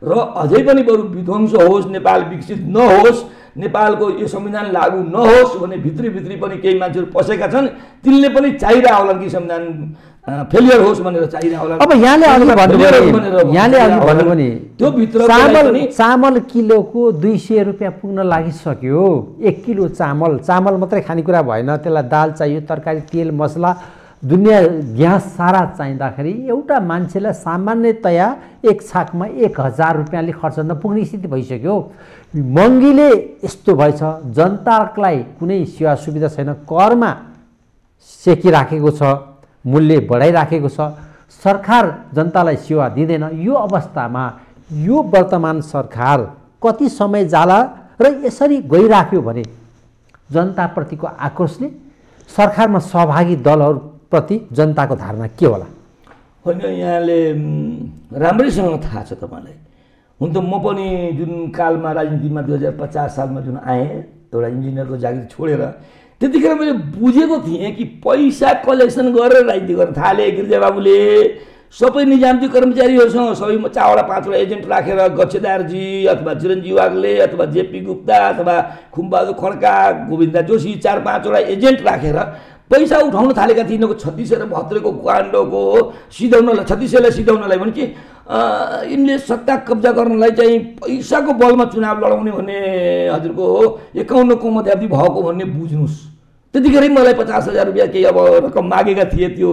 र अझै पनि बरु विध्वंस होस् नेपाल विकसित नहोस् नेपालको यो संविधान लागू नहोस् भने भित्री भित्री पनि केही मान्छेहरू पसेका छन् तिनले पनि चाहिरहेको होला कि संविधान फेलियर होस् भनेर चाहिरहेको चामल चामल किलोको दुई सय रुपियाँ पुग्न लागिसक्यो एक किलो चामल चामल मात्रै खानेकुरा भएन त्यसलाई दाल चाहियो तरकारी तेल मसला दुनियाँ ग्यास सारा चाहिँदाखेरि एउटा मान्छेलाई सामान्यतया एक छाकमा एक हजार रुपियाँले खर्च नपुग्ने स्थिति भइसक्यो महँगीले यस्तो भएछ जनतालाई कुनै सेवा सुविधा छैन करमा सेकिराखेको छ मूल्य बढाइराखेको छ सरकार जनतालाई सेवा दिँदैन यो अवस्थामा यो वर्तमान सरकार कति समय जाला र यसरी गइराख्यो भने जनताप्रतिको आक्रोशले सरकारमा सहभागी दलहरूप्रति जनताको धारणा के होला होइन यहाँले राम्रैसँग थाहा छ तपाईँलाई हुन त म पनि जुन कालमा राजनीतिमा दुई हजार पचास सालमा जुन आएँ एउटा इन्जिनियरको जागिर छोडेर त्यतिखेर मैले बुझेको थिएँ कि पैसा कलेक्सन गरेर राजनीति गर्न थाले गिरिजाबाबुले सबै निजामती कर्मचारीहरूसँग सबै चारवटा पाँचवटा एजेन्ट राखेर गच्छेदारजी अथवा चिरञ्जी वाग्ले अथवा जेपी गुप्ता अथवा खुम्बहादुर खड्का गोविन्दा जोशी चार पाँचवटा एजेन्ट राखेर पैसा उठाउन थालेका यिनीहरूको छत्तिस र भत्रेको काण्डको सिधाउनलाई छत्तिसैलाई सिधाउनलाई भने कि यिनले सत्ता कब्जा गर्नलाई चाहिँ पैसाको बलमा चुनाव लडाउने भन्ने हजुरको एकाउन्नको मध्यावधि भएको भन्ने बुझ्नुहोस् त्यतिखेरै मलाई पचास हजार रुपियाँ केही अब रकम मागेका थिए त्यो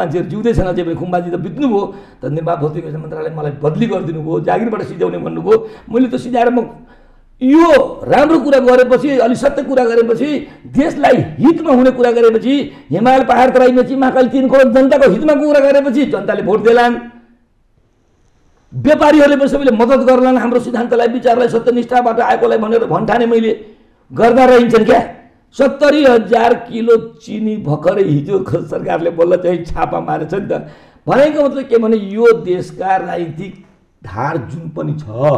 मान्छेहरू जिउँदैछन् अझै भने खुम्बाजी त बित्नुभयो धन्यवाद भौतिक मन्त्रालय मलाई बदली गरिदिनु भयो जागिरबाट सिध्याउने भन्नुभयो मैले त सिधाएर म यो राम्रो कुरा गरेपछि अलि सत्य कुरा गरेपछि देशलाई हितमा हुने कुरा गरेपछि हिमाल पहाड तराईमा चिमाकाली तिन करोड जनताको हितमा कुरा गरेपछि जनताले भोट देलान् व्यापारीहरूले पनि सबैले मद्दत गर्लान् हाम्रो सिद्धान्तलाई विचारलाई सत्य निष्ठाबाट आएकोलाई भनेर भन्ठाने मैले गर्दा रहन्छन् क्या सत्तरी हजार किलो चिनी भर्खरै हिजो सरकारले बल्ल चाहिँ छापा मारेछ नि त भनेको मतलब के भने यो देशका राजनीतिक धार जुन पनि छ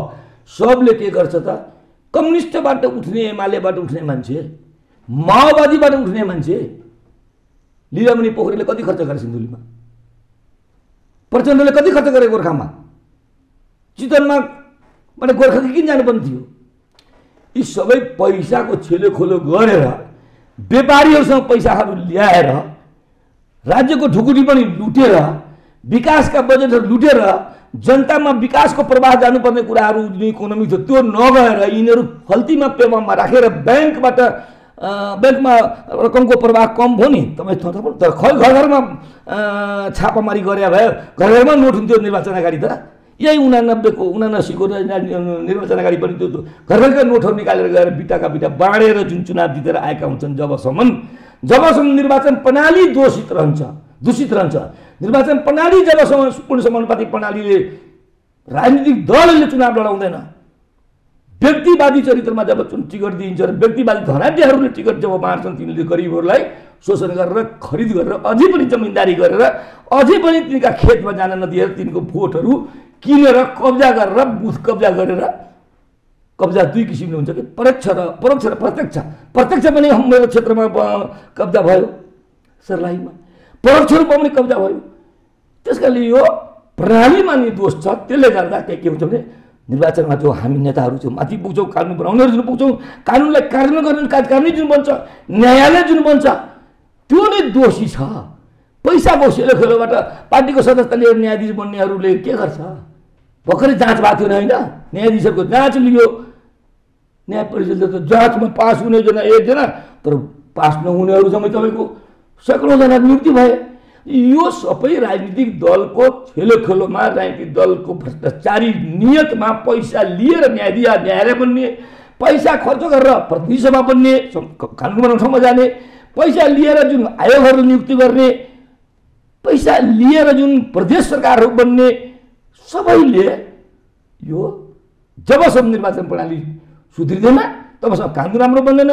सबले के गर्छ त कम्युनिस्टबाट उठ्ने एमालेबाट उठ्ने मान्छे माओवादीबाट उठ्ने मान्छे लिलामणि पोखरीले कति खर्च गरे सिन्धुलीमा प्रचण्डले कति खर्च गरे गोर्खामा चितवनमा मैले गोर्खा किन जानुपर्ने थियो यी सबै पैसाको छेलोखोलो गरेर व्यापारीहरूसँग पैसाहरू ल्याएर राज्यको ढुकुटी पनि लुटेर विकासका बजेटहरू लुटेर जनतामा विकासको प्रवाह जानुपर्ने कुराहरू जुन इकोनोमी थियो त्यो नगएर यिनीहरू फल्तीमा पेमामा राखेर ब्याङ्कबाट ब्याङ्कमा रकमको प्रवाह कम भयो नि तपाईँ तर खै घर घरमा छापामारी गरे भयो घर घरमा नोट हुन्थ्यो निर्वाचन अगाडि त यही उनानब्बेको उनासीको निर्वाचन अगाडि पनि त्यो घर घरका नोटहरू निकालेर गएर बिटाका बिटा बाँडेर जुन चुनाव जितेर आएका हुन्छन् जबसम्म जबसम्म निर्वाचन प्रणाली दोषित रहन्छ दूषित रहन्छ निर्वाचन प्रणाली जब पूर्ण समानुपातिक प्रणालीले राजनीतिक दलले चुनाव लडाउँदैन व्यक्तिवादी चरित्रमा जब टिकट दिइन्छ र व्यक्तिवादी धनाट्यहरूले टिकट जब बाँड्छन् तिनीहरूले गरिबहरूलाई शोषण गरेर खरिद गरेर अझै पनि जमिनदारी गरेर अझै पनि तिनका खेतमा जान नदिएर तिनको भोटहरू किनेर कब्जा गरेर बुथ कब्जा गरेर कब्जा दुई किसिमले हुन्छ कि परोक्ष र परोक्ष र प्रत्यक्ष प्रत्यक्ष पनि मेरो क्षेत्रमा कब्जा भयो सर्लाहीमा परक्षरूपमा पनि कब्जा भयो त्यस कारणले यो प्रणालीमा नि दोष छ त्यसले गर्दा त्यहाँ के हुन्छ भने निर्वाचनमा जो हामी नेताहरू जो माथि पुग्छौँ कानुन बनाउनेहरू जुन पुग्छौँ कानुनलाई कार्यान्वयन गर्ने कार्यकारिणी जुन बन्छ न्यायालय जुन बन्छ त्यो नै दोषी छ पैसा पैसाको खेलोबाट पार्टीको सदस्यले न्यायाधीश बन्नेहरूले के गर्छ भर्खरै जाँच भएको थिएन होइन न्यायाधीशहरूको जाँच लियो न्याय परिषदले त जाँचमा पास हुने एकजना एकजना तर पास नहुनेहरू समेत तपाईँको सैकडौँजना नियुक्ति भए यो सबै राजनीतिक दलको खेलोखेलोमा राजनीतिक दलको भ्रष्टाचारी नियतमा पैसा लिएर न्यायाधिया न्यायालय बन्ने पैसा खर्च गरेर प्रतिनिधिसभा बन्ने बनाउने ठाउँमा जाने पैसा लिएर जुन आयोगहरू नियुक्ति गर्ने पैसा लिएर जुन प्रदेश सरकारहरू बन्ने सबैले यो जबसम्म निर्वाचन प्रणाली सुध्रिँदैन तबसम्म कानुन राम्रो बन्दैन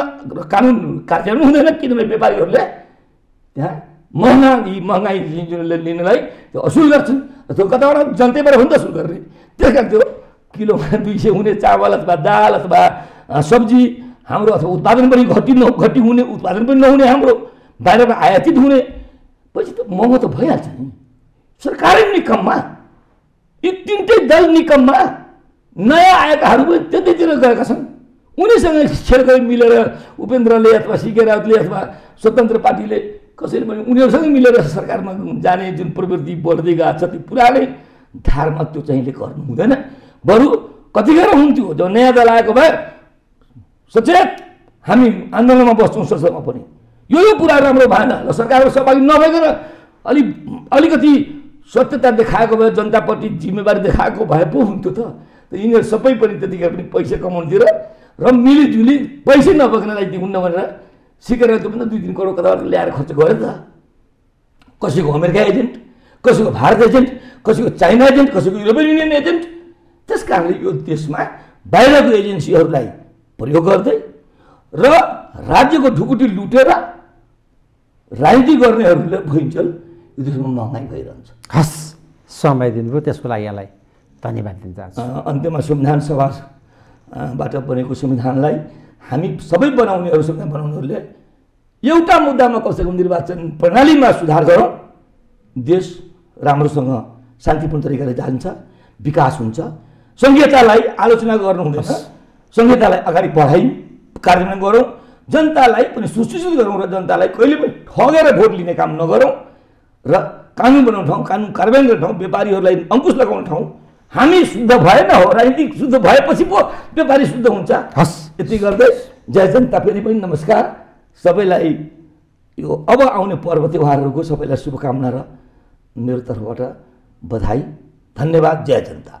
कानुन कार्यान्वयन हुँदैन किनभने व्यापारीहरूले त्यहाँ महँगा यी महँगाई लिनलाई त्यो असुल गर्छन् त्यो कताबाट जनतैबाट हुन्छ असुल गर्ने त्यस कारण त्यो किलोमा दुई सय हुने चावल अथवा दाल अथवा सब्जी हाम्रो अथवा उत्पादन पनि घटी न घटी हुने उत्पादन पनि नहुने हाम्रो बाहिरबाट आयातित हुने पछि त महँगो त भइहाल्छ नि सरकारै निकममा यी तिनटै दल निकममा नयाँ आएकाहरू पनि त्यतैतिर गएका छन् उनीसँग छेडकै मिलेर उपेन्द्रले अथवा सिके राउतले अथवा स्वतन्त्र पार्टीले कसैले भने उनीहरूसँगै मिलेर सरकारमा जाने जुन प्रवृत्ति बढ्दै गएको छ त्यो पुरानै धारमा त्यो चाहिँ गर्नु हुँदैन बरु कतिखेर हुन्थ्यो जब नयाँ दल आएको भए सचेत हामी आन्दोलनमा बस्छौँ संसदमा पनि यो यो कुरा राम्रो भएन र सरकारमा सहभागी नभएको र अलिक अलिकति स्वच्छता देखाएको भए जनताप्रति जिम्मेवारी देखाएको भए पो हुन्थ्यो त यिनीहरू सबै पनि त्यतिखेर पनि पैसा कमाउनुतिर र मिलिजुली पैसै नबोक्नलाई दिउन्न भनेर सिकेर त्यो पनि दुई तिन करोड कता ल्याएर खर्च गऱ्यो नि त कसैको अमेरिका एजेन्ट कसैको भारत एजेन्ट कसैको चाइना एजेन्ट कसैको युरोपियन युनियन एजेन्ट त्यस कारणले यो देशमा बाहिरको एजेन्सीहरूलाई प्रयोग गर्दै र राज्यको ढुकुटी लुटेर राजनीति गर्नेहरूले भइन्जेल यो देशमा महँगाई भइरहन्छ हस् समय दिनुभयो त्यसको लागि यहाँलाई धन्यवाद दिन चाहन्छु अन्त्यमा संविधान सभाबाट बनेको संविधानलाई हामी सबै बनाउनेहरूसँग बनाउनेहरूले एउटा मुद्दामा कसैको निर्वाचन प्रणालीमा सुधार गरौँ देश राम्रोसँग शान्तिपूर्ण तरिकाले जान्छ विकास हुन्छ संहितालाई आलोचना गर्नुहुँदैछ सङ्घीयतालाई अगाडि बढाइ कार्यान्वयन गरौँ जनतालाई पनि सुसूचित गरौँ र जनतालाई कहिले पनि ठगेर भोट लिने काम नगरौँ र कानुन बनाउने ठाउँ कानुन कार्यान्वयन गर्ने ठाउँ व्यापारीहरूलाई अङ्कुश लगाउने ठाउँ हामी शुद्ध भएन हो राजनीतिक शुद्ध भएपछि पो व्यापारी शुद्ध हुन्छ हस् यति गर्दै जय जनता फेरि पनि नमस्कार सबैलाई यो अब आउने पर्व त्यौहारहरूको सबैलाई शुभकामना र मेरो तर्फबाट बधाई धन्यवाद जय जनता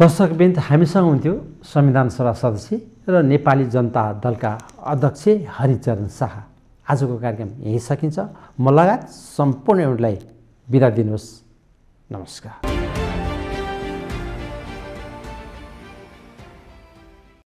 दर्शकबिन्द हामीसँग हुन्थ्यो संविधान सभा सदस्य र नेपाली जनता दलका अध्यक्ष हरिचरण शाह आजको कार्यक्रम यहीँ सकिन्छ म लगायत सम्पूर्णहरूलाई बिदा दिनुहोस् नमस्कार